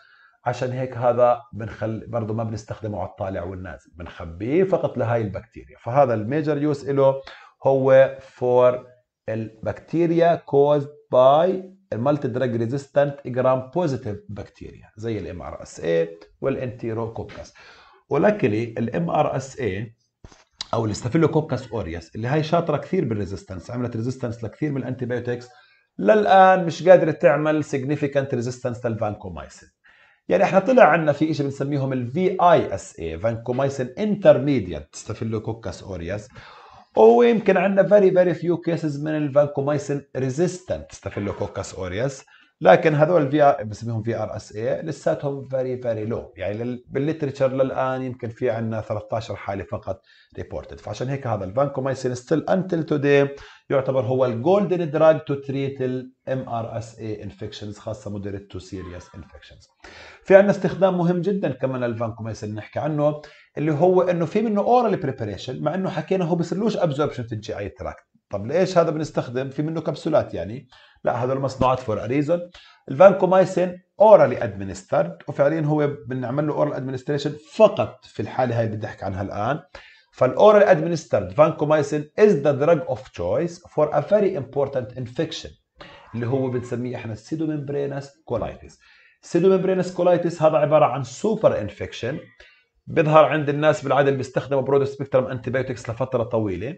عشان هيك هذا بنخل برضه ما بنستخدمه على الطالع والنازل بنخبيه فقط لهاي البكتيريا فهذا الميجر يوز له هو فور البكتيريا كوزد باي المالتي دراج ريزيستنت جرام بوزيتيف بكتيريا زي الام ار اس اي والانتيروكوكاس ولكلي الام ار اس اي او الاستافيلوكوكاس اوريس اللي هي شاطره كثير بالريزيستنس عملت ريزيستنس لكثير من الانتيبيوتكس للان مش قادره تعمل سيجنيفيكانت ريزيستنس للفانكومايسين يعني احنا طلع عندنا في شيء بنسميهم الفي اي اس اي فانكومايسين انترميديت ستافيلوكوكاس اوريس ويمكن عندنا فيري فيري فيو كيسز من الفانكومايسين ريزيستنت ستافيلوكوكاس اوريوس لكن هذول الفي ار بسميهم في ار اس اي لساتهم فيري فيري لو يعني بالليترشر للان يمكن في عندنا 13 حاله فقط ريبورتد فعشان هيك هذا الفانكومايسين ستيل انتل توداي يعتبر هو الجولدن دراج تو تريت الام ار اس اي انفكشنز خاصه مودريت تو سيريس انفكشنز في عندنا استخدام مهم جدا كمان اللي نحكي عنه اللي هو انه في منه اورال بريبريشن مع انه حكينا هو لوش ابزوربشن في الجي اي تراكت طب ليش هذا بنستخدم في منه كبسولات يعني لا هذول مصنوعات فور اريزون الفانكومايسين اورالي ادمنسترد وفعليا هو بنعمل له اورال ادمنستريشن فقط في الحاله هاي اللي بدي احكي عنها الان فالاورال ادمنسترد فانكومايسين از ذا دراج اوف تشويس فور ا فيري امبورتنت انفكشن اللي هو بنسميه احنا السيدوميمبرينس كولايتس السيدوميمبرينس كولايتس هذا عباره عن سوبر انفكشن بيظهر عند الناس بالعاده اللي بيستخدموا برود سبيكترم انتي لفتره طويله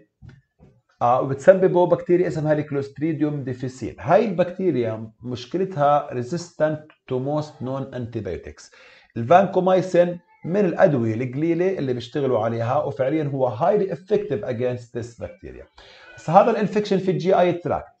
آه وبتسببه بكتيريا اسمها الكلوستريديوم ديفيسيل هاي البكتيريا مشكلتها ريزيستنت تو موست نون انتيبيوتكس الفانكومايسين من الادويه القليله اللي بيشتغلوا عليها وفعليا هو هايلي افكتيف اجينست ذس بكتيريا بس هذا الانفكشن في الجي اي تراكت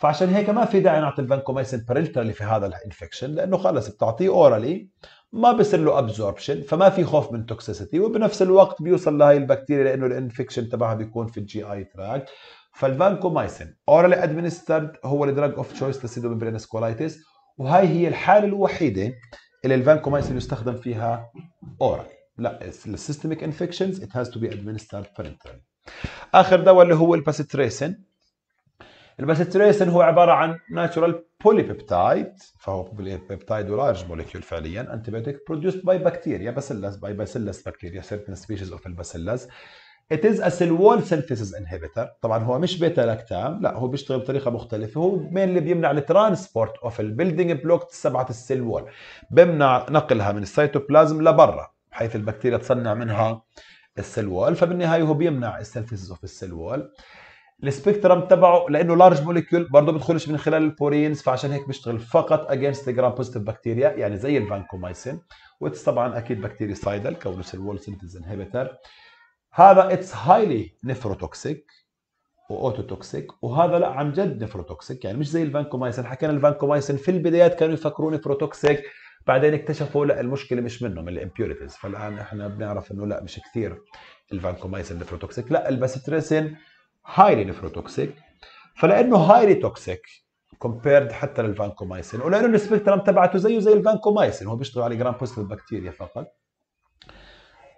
فعشان هيك ما في داعي نعطي الفانكومايسين بريلترالي في هذا الانفكشن لانه خلص بتعطيه اورالي ما بصير له ابزوربشن فما في خوف من توكسيسيتي وبنفس الوقت بيوصل لهي البكتيريا لانه الانفكشن تبعها بيكون في الجي اي تراك فالفانكومايسين اورالي ادمنسترد هو الدراج اوف تشويس لسيدوميبرينس كولايتس وهي هي الحاله الوحيده اللي الفانكومايسين يستخدم فيها اورالي لا السيستميك انفكشنز ات هاز تو بي ادمنسترد برنترالي اخر دواء اللي هو الباسيتريسن الباسيتريسن هو عباره عن ناتشورال بوليبيبتايد فهو بوليبيبتايد ولارج موليكيول فعليا انتبيوتيك برودوس باي بكتيريا باسيلس باي باسيلس بكتيريا سيرتن سبيشيز اوف الباسيلس It is a cell wall synthesis inhibitor طبعا هو مش بيتا لاكتام لا هو بيشتغل بطريقه مختلفه هو مين اللي بيمنع الترانسبورت اوف البيلدينج بلوك سبعه السيل وول بيمنع نقلها من السيتوبلازم لبرا بحيث البكتيريا تصنع منها السيل وول فبالنهايه هو بيمنع السينثيسيس اوف السيل وول السبيكترم تبعه لانه لارج موليكيول برضه بيدخلش من خلال البورينز فعشان هيك بيشتغل فقط اجينست جرام بوزيتيف بكتيريا يعني زي الفانكومايسين واتس طبعا اكيد بكتيريا سايدل كونس الوول سنتز انهبيتر هذا اتس هايلي نيفروتوكسيك توكسيك وهذا لا عن جد نيفروتوكسيك يعني مش زي الفانكومايسين حكينا الفانكومايسين في البدايات كانوا يفكروا نيفروتوكسيك بعدين اكتشفوا لا المشكله مش منهم من الامبيوريتيز فالان احنا بنعرف انه لا مش كثير الفانكومايسين نيفروتوكسيك لا الباسترسين هايلي نيفروتوكسيك فلانه هايلي توكسيك كومبيرد حتى للفانكومايسين ولانه السبكترم تبعته زيه زي الفانكومايسين هو بيشتغل على جرام بوزيتيف بكتيريا فقط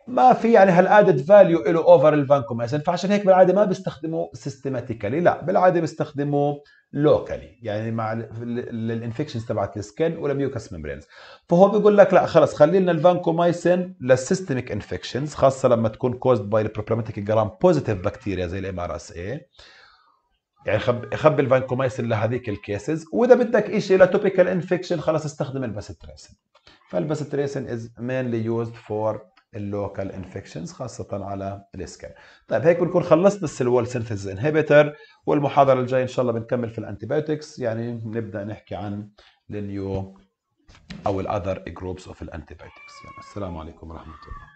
ما في يعني هالادد فاليو له اوفر الفانكومايسين فعشان هيك بالعاده ما بيستخدموه سيستماتيكالي لا بالعاده بيستخدموه لوكالي يعني مع الانفكشنز تبعت السكن والميوكس ميمبرينز فهو بيقول لك لا خلص خلي لنا الفانكومايسين للسيستميك انفكشنز خاصه لما تكون كوزد باي البروبلماتيك جرام بوزيتيف بكتيريا زي الام ار اس اي يعني خب خب الفانكومايسين لهذيك الكيسز واذا بدك شيء لتوبيكال انفكشن خلص استخدم الباسيتريسين فالباسيتريسين از مينلي يوزد فور اللوكال انفكشنز خاصه على الاسكن طيب هيك بنكون خلصنا السلول سينثيز انهيبيتر والمحاضره الجايه ان شاء الله بنكمل في الانتيبيوتكس يعني بنبدا نحكي عن النيو او الاذر جروبس اوف الانتيبيوتكس يعني السلام عليكم ورحمه الله